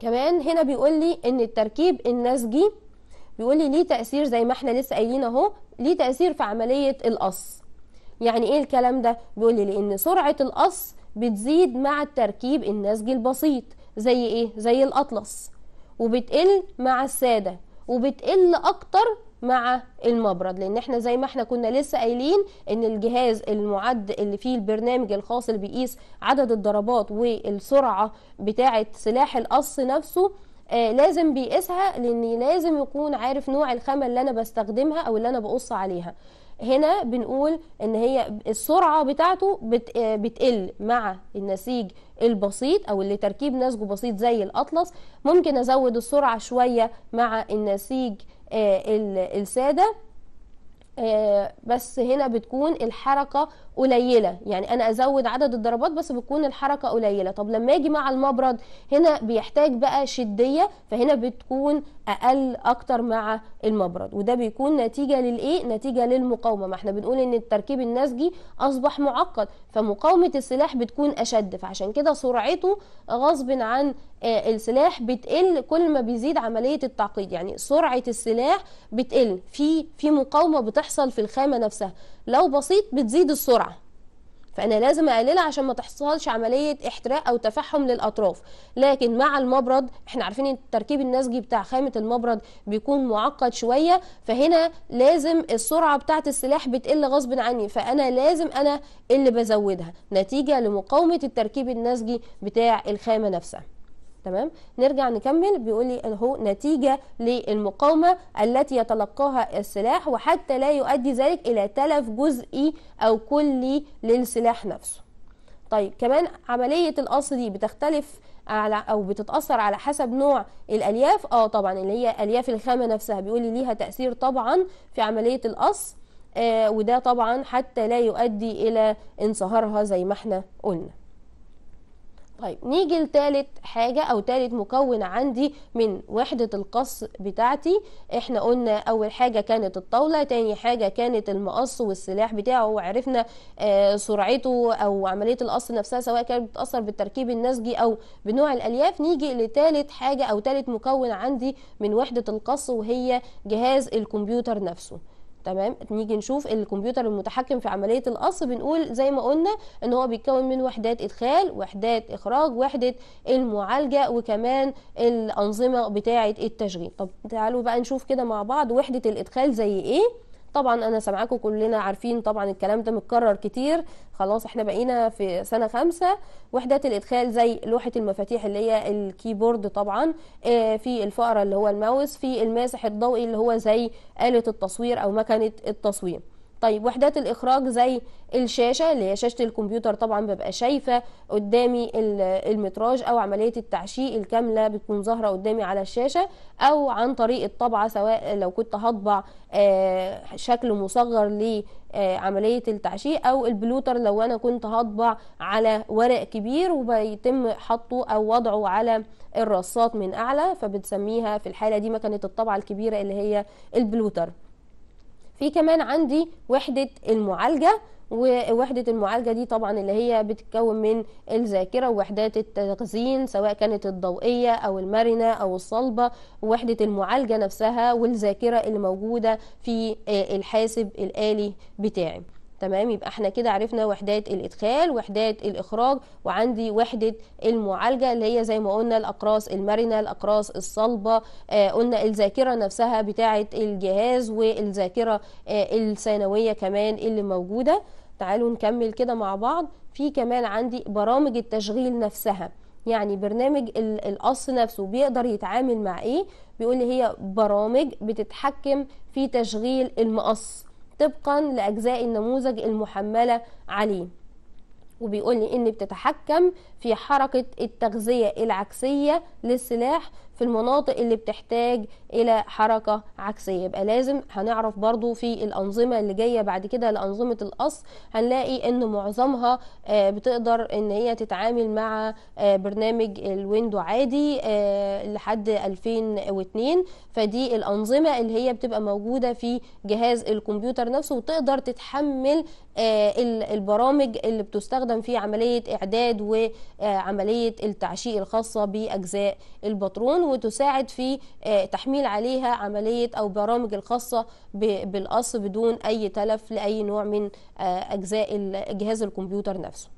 كمان هنا بيقول لي ان التركيب النسجي بيقول لي ليه تاثير زي ما احنا لسه قايلين اهو ليه تاثير في عمليه القص يعني ايه الكلام ده بيقول لي لان سرعه القص بتزيد مع التركيب النسجي البسيط زي ايه زي الاطلس وبتقل مع الساده وبتقل اكتر مع المبرد لان احنا زي ما احنا كنا لسه قايلين ان الجهاز المعد اللي فيه البرنامج الخاص اللي بيقيس عدد الضربات والسرعه بتاعه سلاح القص نفسه آه لازم بيقيسها لان لازم يكون عارف نوع الخامه اللي انا بستخدمها او اللي انا بقص عليها هنا بنقول ان هي السرعه بتاعته بت... آه، بتقل مع النسيج البسيط او اللي تركيب نسجه بسيط زي الاطلس ممكن ازود السرعه شويه مع النسيج آه الساده آه بس هنا بتكون الحركه قليله يعني انا ازود عدد الضربات بس بتكون الحركه قليله طب لما اجي مع المبرد هنا بيحتاج بقى شديه فهنا بتكون اقل اكتر مع المبرد وده بيكون نتيجه للايه نتيجه للمقاومه ما احنا بنقول ان التركيب النسجي اصبح معقد فمقاومه السلاح بتكون اشد فعشان كده سرعته غصب عن آه، السلاح بتقل كل ما بيزيد عمليه التعقيد يعني سرعه السلاح بتقل في في مقاومه بتحصل في الخامه نفسها لو بسيط بتزيد السرعه فانا لازم اقللها عشان ما تحصلش عمليه احتراق او تفحم للاطراف لكن مع المبرد احنا عارفين ان التركيب النسجي بتاع خامه المبرد بيكون معقد شويه فهنا لازم السرعه بتاعه السلاح بتقل غصب عني فانا لازم انا اللي بزودها نتيجه لمقاومه التركيب النسجي بتاع الخامه نفسها تمام نرجع نكمل بيقول لي اهو نتيجه للمقاومه التي يتلقاها السلاح وحتى لا يؤدي ذلك الى تلف جزئي او كلي للسلاح نفسه طيب كمان عمليه القص دي بتختلف على او بتتاثر على حسب نوع الالياف اه طبعا اللي هي الياف الخامه نفسها بيقول لي ليها تاثير طبعا في عمليه القص آه وده طبعا حتى لا يؤدي الى انصهارها زي ما احنا قلنا طيب نيجي لتالت حاجة أو تالت مكون عندي من وحدة القص بتاعتي احنا قلنا أول حاجة كانت الطاولة تاني حاجة كانت المقص والسلاح بتاعه وعرفنا آه سرعته أو عملية القص نفسها سواء كانت بتأثر بالتركيب النسجي أو بنوع الألياف نيجي لتالت حاجة أو تالت مكون عندي من وحدة القص وهي جهاز الكمبيوتر نفسه تمام نيجي نشوف الكمبيوتر المتحكم في عمليه القص بنقول زي ما قلنا ان هو بيتكون من وحدات ادخال وحدات اخراج وحده المعالجه وكمان الانظمه بتاعه التشغيل طب تعالوا بقى نشوف كده مع بعض وحده الادخال زي ايه طبعا انا سامعاكم كلنا عارفين طبعا الكلام ده متكرر كتير خلاص احنا بقينا في سنه خمسة وحدات الادخال زي لوحه المفاتيح اللي هي الكيبورد طبعا آه، في الفقره اللي هو الماوس في الماسح الضوئي اللي هو زي اله التصوير او مكنه التصوير طيب وحدات الاخراج زي الشاشه اللي هي شاشه الكمبيوتر طبعا ببقى شايفه قدامي المتراج او عمليه التعشيق الكامله بتكون ظاهره قدامي على الشاشه او عن طريق الطبعه سواء لو كنت هطبع آه، شكل مصغر لعمليه آه، التعشيق او البلوتر لو انا كنت هطبع على ورق كبير وبيتم حطه او وضعه على الرصاص من اعلى فبتسميها في الحاله دي مكنه الطبعه الكبيره اللي هي البلوتر في كمان عندي وحده المعالجه ووحدة المعالجة دي طبعا اللي هي بتتكون من الذاكرة ووحدات التخزين سواء كانت الضوئية أو المرنة أو الصلبة ووحدة المعالجة نفسها والذاكرة اللي موجودة في آه، الحاسب الآلي بتاعي تمام يبقى احنا كده عرفنا وحدات الادخال وحدات الاخراج وعندي وحده المعالجه اللي هي زي ما قلنا الاقراص المرنه الاقراص الصلبه آه قلنا الذاكره نفسها بتاعه الجهاز والذاكره آه الثانويه كمان اللي موجوده تعالوا نكمل كده مع بعض في كمان عندي برامج التشغيل نفسها يعني برنامج القص نفسه بيقدر يتعامل مع ايه بيقول لي هي برامج بتتحكم في تشغيل المقص طبقا لأجزاء النموذج المحملة عليه وبيقول لي ان بتتحكم في حركة التغذية العكسية للسلاح في المناطق اللي بتحتاج الى حركه عكسيه يبقى لازم هنعرف برضو في الانظمه اللي جايه بعد كده لانظمه القص هنلاقي ان معظمها آه، بتقدر ان هي تتعامل مع آه، برنامج الويندو عادي آه، لحد 2002 فدي الانظمه اللي هي بتبقى موجوده في جهاز الكمبيوتر نفسه وتقدر تتحمل البرامج اللي بتستخدم في عمليه اعداد وعمليه التعشيق الخاصه باجزاء الباترون وتساعد في آه، تحميل عليها عملية أو برامج الخاصة بالقص بدون أي تلف لأي نوع من آه، أجزاء جهاز الكمبيوتر نفسه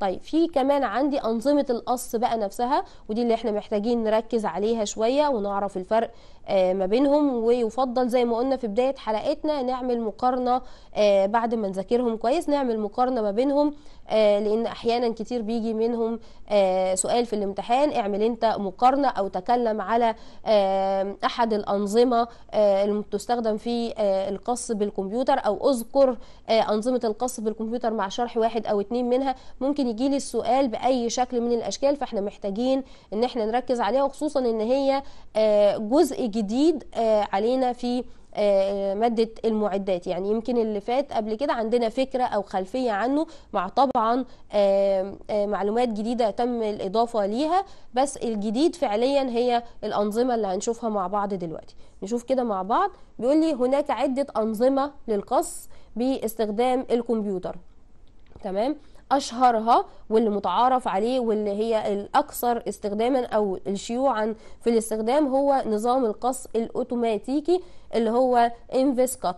طيب في كمان عندي أنظمة القص بقى نفسها ودي اللي احنا محتاجين نركز عليها شوية ونعرف الفرق آه، ما بينهم ويفضل زي ما قلنا في بداية حلقتنا نعمل مقارنة آه، بعد ما نذاكرهم كويس نعمل مقارنة ما بينهم آه، لأن أحيانا كتير بيجي منهم سؤال في الامتحان اعمل أنت مقارنة أو تكلم على أحد الأنظمة اللي بتستخدم في القص بالكمبيوتر أو أذكر أنظمة القص بالكمبيوتر مع شرح واحد أو اتنين منها ممكن يجي لي السؤال بأي شكل من الأشكال فاحنا محتاجين إن احنا نركز عليها وخصوصا إن هي جزء جديد آه، علينا في آه، آه، مادة المعدات يعني يمكن اللي فات قبل كده عندنا فكرة أو خلفية عنه مع طبعا معلومات جديدة تم الإضافة ليها بس الجديد فعليا هي الأنظمة اللي هنشوفها مع بعض دلوقتي نشوف كده مع بعض بيقول لي هناك عدة أنظمة للقص باستخدام الكمبيوتر تمام اشهرها واللي متعارف عليه واللي هي الاكثر استخداما او الشيوعا في الاستخدام هو نظام القص الاوتوماتيكي اللي هو انفيس كات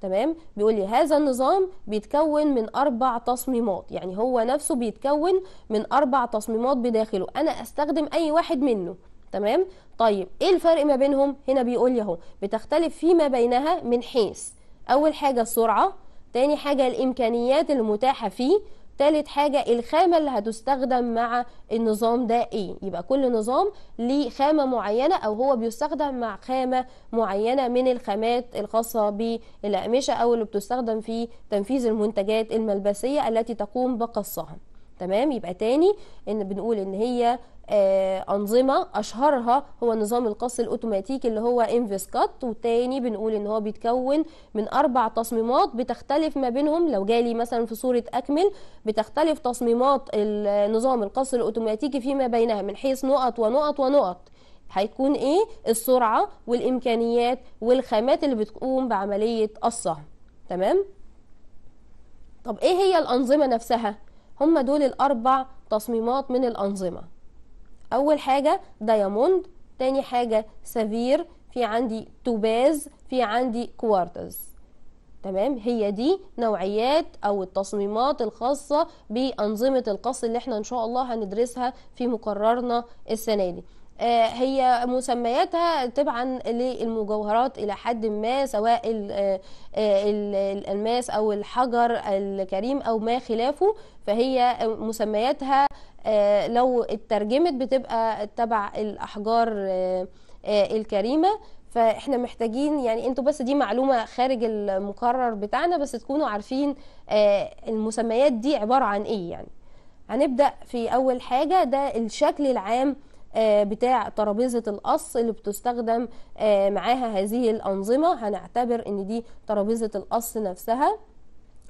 تمام بيقول لي هذا النظام بيتكون من اربع تصميمات يعني هو نفسه بيتكون من اربع تصميمات بداخله انا استخدم اي واحد منه تمام طيب ايه الفرق ما بينهم هنا بيقول لي اهو بتختلف فيما بينها من حيث اول حاجه السرعه تاني حاجه الامكانيات المتاحه فيه تالت حاجة الخامة اللي هتستخدم مع النظام ده ايه يبقى كل نظام ليه خامة معينة او هو بيستخدم مع خامة معينة من الخامات الخاصة بالأقمشة او اللي بتستخدم في تنفيذ المنتجات الملبسية التي تقوم بقصها تمام يبقى تاني ان بنقول ان هي آه، انظمه اشهرها هو نظام القص الاوتوماتيكي اللي هو انفيس كات وتاني بنقول ان هو بيتكون من اربع تصميمات بتختلف ما بينهم لو جالي مثلا في صوره اكمل بتختلف تصميمات نظام القص الاوتوماتيكي فيما بينها من حيث نقط ونقط ونقط هيكون ايه السرعه والامكانيات والخامات اللي بتقوم بعمليه قصها تمام طب ايه هي الانظمه نفسها هم دول الاربع تصميمات من الانظمه اول حاجه دايموند تاني حاجه سافير في عندي توباز في عندي كوارتز تمام هي دي نوعيات او التصميمات الخاصه بانظمه القص اللي احنا ان شاء الله هندرسها في مقررنا السنه دي آه، هي مسمياتها تبعا للمجوهرات الى حد ما سواء الالماس آه، او الحجر الكريم او ما خلافه فهي مسمياتها آه، لو اترجمت بتبقى تبع الاحجار آه، آه، الكريمه فاحنا محتاجين يعني انتوا بس دي معلومه خارج المقرر بتاعنا بس تكونوا عارفين المسميات دي عباره عن ايه يعني هنبدا في اول حاجه ده الشكل العام بتاع ترابيزه القص اللي بتستخدم معاها هذه الانظمه هنعتبر ان دي ترابيزه القص نفسها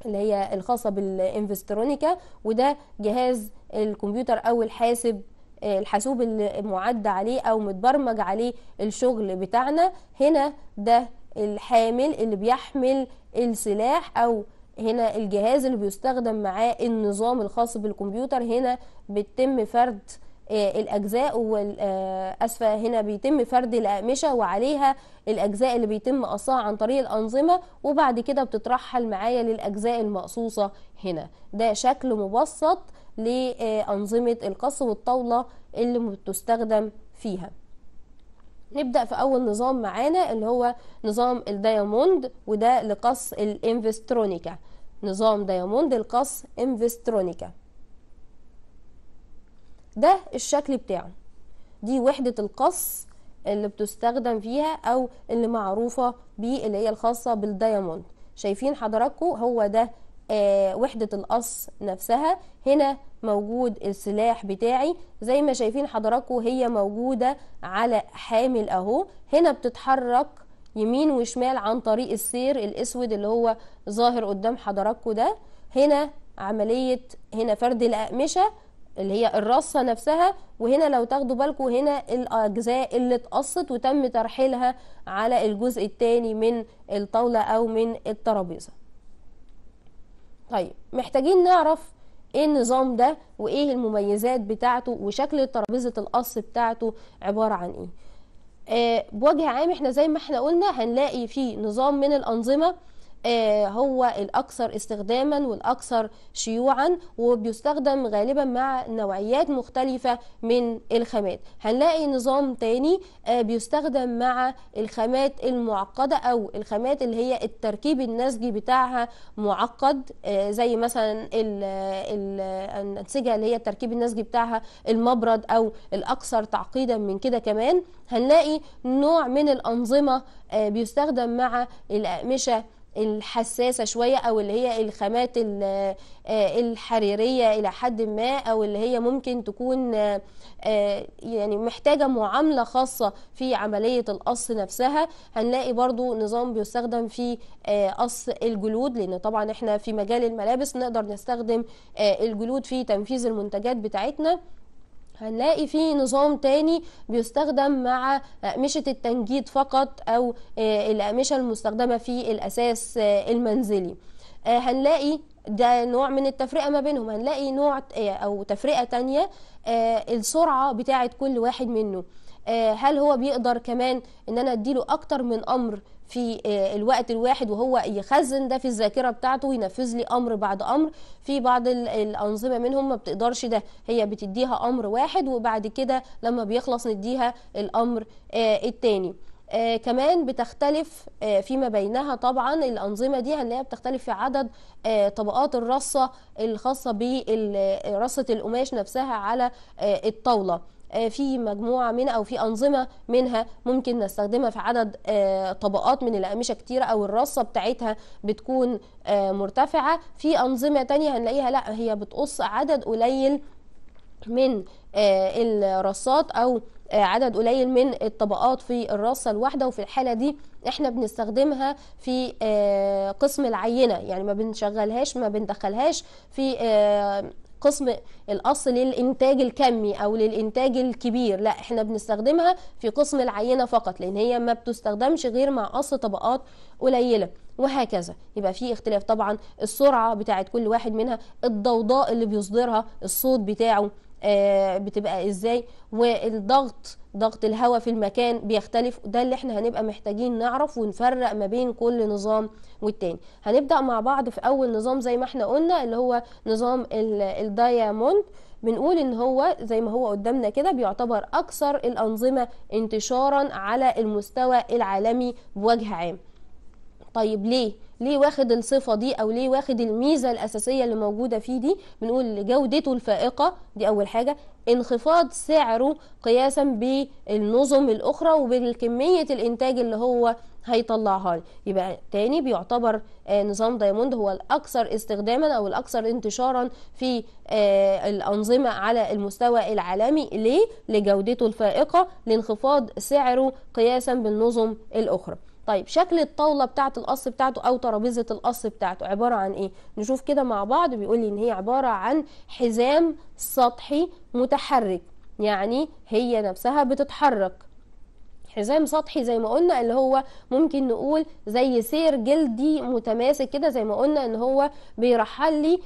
اللي هي الخاصه بالانفسترونيكا وده جهاز الكمبيوتر او الحاسب آه، الحاسوب اللي معد عليه او متبرمج عليه الشغل بتاعنا هنا ده الحامل اللي بيحمل السلاح او هنا الجهاز اللي بيستخدم معاه النظام الخاص بالكمبيوتر هنا بيتم فرد آه، الاجزاء والاسفه آه، هنا بيتم فرد الاقمشه وعليها الاجزاء اللي بيتم قصها عن طريق الانظمه وبعد كده بتترحل معايا للاجزاء المقصوصه هنا ده شكل مبسط لأنظمة القص والطاولة اللي بتستخدم فيها نبدأ في أول نظام معانا اللي هو نظام الدايموند وده لقص الانفسترونيكا نظام دايموند القص انفسترونيكا ده الشكل بتاعه دي وحدة القص اللي بتستخدم فيها أو اللي معروفة اللي هي الخاصة بالدايموند شايفين حضراتكم هو ده آه، وحدة القص نفسها هنا موجود السلاح بتاعي زي ما شايفين حضراتكم هي موجودة على حامل اهو هنا بتتحرك يمين وشمال عن طريق السير الاسود اللي هو ظاهر قدام حضراتكم ده هنا عملية هنا فرد الأقمشة اللي هي الرصة نفسها وهنا لو تاخدوا بالكم هنا الأجزاء اللي اتقصت وتم ترحيلها على الجزء الثاني من الطاولة أو من الترابيزة طيب محتاجين نعرف ايه النظام ده وايه المميزات بتاعته وشكل ترابيزه القص بتاعته عباره عن ايه آه بوجه عام احنا زي ما احنا قلنا هنلاقي في نظام من الانظمه آه، هو الأكثر استخداما والأكثر شيوعا وبيستخدم غالبا مع نوعيات مختلفة من الخامات هنلاقي نظام تاني آه، بيستخدم مع الخامات المعقدة أو الخامات اللي هي التركيب النسجي بتاعها معقد آه، زي مثلا الأنسجة اللي هي التركيب النسجي بتاعها المبرد أو الأكثر تعقيدا من كده كمان هنلاقي نوع من الأنظمة بيستخدم مع الأقمشة الحساسه شويه او اللي هي الخامات آه، الحريريه الى حد ما او اللي هي ممكن تكون آه، آه، يعني محتاجه معامله خاصه في عمليه القص نفسها هنلاقي برضو نظام بيستخدم في قص الجلود لان طبعا احنا في مجال الملابس نقدر نستخدم الجلود في تنفيذ المنتجات بتاعتنا هنلاقي في نظام تاني بيستخدم مع أقمشة التنجيد فقط أو آه، الأقمشة المستخدمة في الأساس آه، المنزلي آه، هنلاقي ده نوع من التفرقه ما بينهم هنلاقي نوع او تفرقه تانية السرعه بتاعه كل واحد منه آه، هل هو بيقدر كمان ان انا اديله اكتر من امر في آه، الوقت الواحد وهو يخزن ده في الذاكره بتاعته وينفذ لي امر بعد امر في بعض الانظمه منهم ما بتقدرش ده هي بتديها امر واحد وبعد كده لما بيخلص نديها الامر آه، التاني آه كمان بتختلف آه فيما بينها طبعا الأنظمة دي هنلاقيها بتختلف في عدد آه طبقات الرصة الخاصة برصة القماش نفسها على الطاولة آه، في مجموعه من او في انظمه منها ممكن نستخدمها في عدد آه، طبقات من الاقمشه كتيره او الرصه بتاعتها بتكون آه، مرتفعه في انظمه تانية هنلاقيها لا هي بتقص عدد قليل من الرصات او عدد قليل من الطبقات في الرصه الواحده وفي الحاله دي احنا بنستخدمها في قسم العينه يعني ما بنشغلهاش ما بندخلهاش في قسم الاصل للانتاج الكمي او للانتاج الكبير لا احنا بنستخدمها في قسم العينه فقط لان هي ما بتستخدمش غير مع قص طبقات قليله وهكذا يبقى في اختلاف طبعا السرعه بتاعه كل واحد منها الضوضاء اللي بيصدرها الصوت بتاعه آه بتبقى ازاي والضغط ضغط الهواء في المكان بيختلف ده اللي احنا هنبقى محتاجين نعرف ونفرق ما بين كل نظام والتاني هنبدأ مع بعض في أول نظام زي ما احنا قلنا اللي هو نظام الدايموند بنقول ان هو زي ما هو قدامنا كده بيعتبر اكثر الانظمه انتشارا على المستوى العالمي بوجه عام طيب ليه ليه واخد الصفه دي او ليه واخد الميزه الاساسيه اللي موجوده فيه دي بنقول جودته الفائقه دي اول حاجه انخفاض سعره قياسا بالنظم الاخرى وبالكميه الانتاج اللي هو هيطلعها لي يبقى تاني بيعتبر آه، نظام دايموند هو الاكثر استخداما او الاكثر انتشارا في آه، الانظمه على المستوى العالمي ليه لجودته الفائقه لانخفاض سعره قياسا بالنظم الاخرى طيب شكل الطاوله بتاعه القص بتاعته او ترابيزه القص بتاعته عباره عن ايه نشوف كده مع بعض بيقول لي ان هي عباره عن حزام سطحي متحرك يعني هي نفسها بتتحرك حزام سطحي زي ما قلنا اللي هو ممكن نقول زي سير جلدي متماسك كده زي ما قلنا ان هو بيرحل لي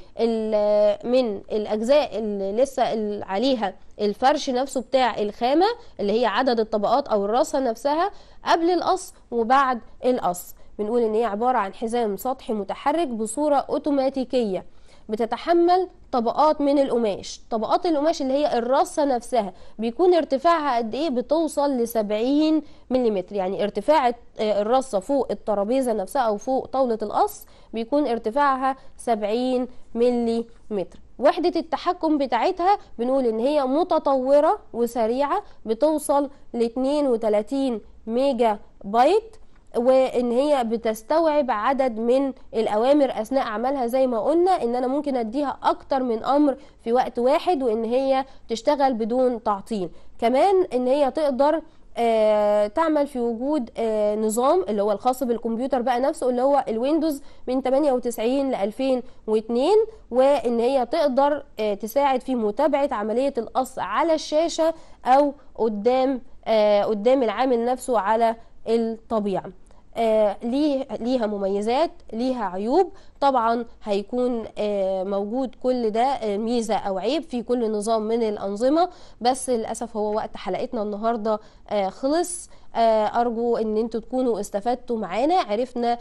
من الاجزاء اللي لسه عليها الفرش نفسه بتاع الخامة اللي هي عدد الطبقات او الراسة نفسها قبل القص وبعد القص بنقول ان هي عبارة عن حزام سطحي متحرك بصورة اوتوماتيكية بتتحمل طبقات من القماش طبقات القماش اللي هي الرصه نفسها بيكون ارتفاعها قد ايه بتوصل ل 70 ملم يعني ارتفاع الرصه فوق الترابيزه نفسها او فوق طاوله القص بيكون ارتفاعها 70 ملم وحدة التحكم بتاعتها بنقول ان هي متطورة وسريعة بتوصل ل 32 ميجا بايت وان هي بتستوعب عدد من الاوامر اثناء عملها زي ما قلنا ان انا ممكن اديها اكتر من امر في وقت واحد وان هي تشتغل بدون تعطيل كمان ان هي تقدر آه تعمل في وجود آه نظام اللي هو الخاص بالكمبيوتر بقى نفسه اللي هو الويندوز من 98 ل 2002 وان هي تقدر آه تساعد في متابعه عمليه القص على الشاشه او قدام آه، قدام العامل نفسه على الطبيعه آه، ليه ليها مميزات ليها عيوب طبعا هيكون آه، موجود كل ده آه، ميزه او عيب في كل نظام من الانظمه بس للاسف هو وقت حلقتنا النهارده خلص ارجو ان انتوا تكونوا استفدتوا معانا عرفنا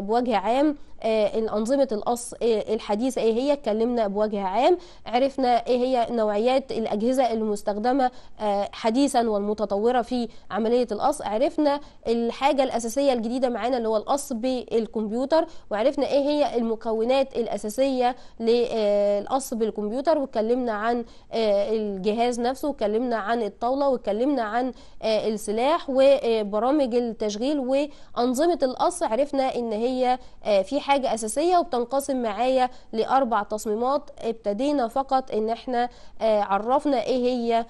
بوجه عام آه، انظمه القص آه، الحديثه ايه هي اتكلمنا بوجه عام عرفنا ايه هي نوعيات الاجهزه المستخدمه آه، حديثا والمتطوره في عمليه القص عرفنا الحاجه الاساسيه الجديده معانا اللي هو القص بالكمبيوتر وعرفنا ايه هي المكونات الاساسيه للقص بالكمبيوتر واتكلمنا عن الجهاز نفسه واتكلمنا عن الطاوله واتكلمنا عن السلاح وبرامج التشغيل وانظمه القص عرفنا ان هي في حاجة أساسية وبتنقسم معايا لأربع تصميمات ابتدينا فقط إن احنا آه، عرفنا إيه هي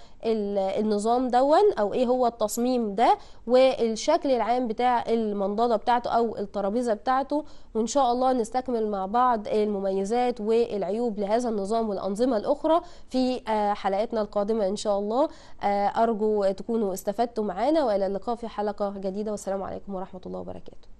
النظام دون أو إيه هو التصميم ده والشكل العام بتاع المنضدة بتاعته أو الترابيزة بتاعته وإن شاء الله نستكمل مع بعض المميزات والعيوب لهذا النظام والأنظمة الأخرى في آه، حلقتنا القادمة إن شاء الله آه، أرجو تكونوا استفدتم معانا وإلى اللقاء في حلقة جديدة والسلام عليكم ورحمة الله وبركاته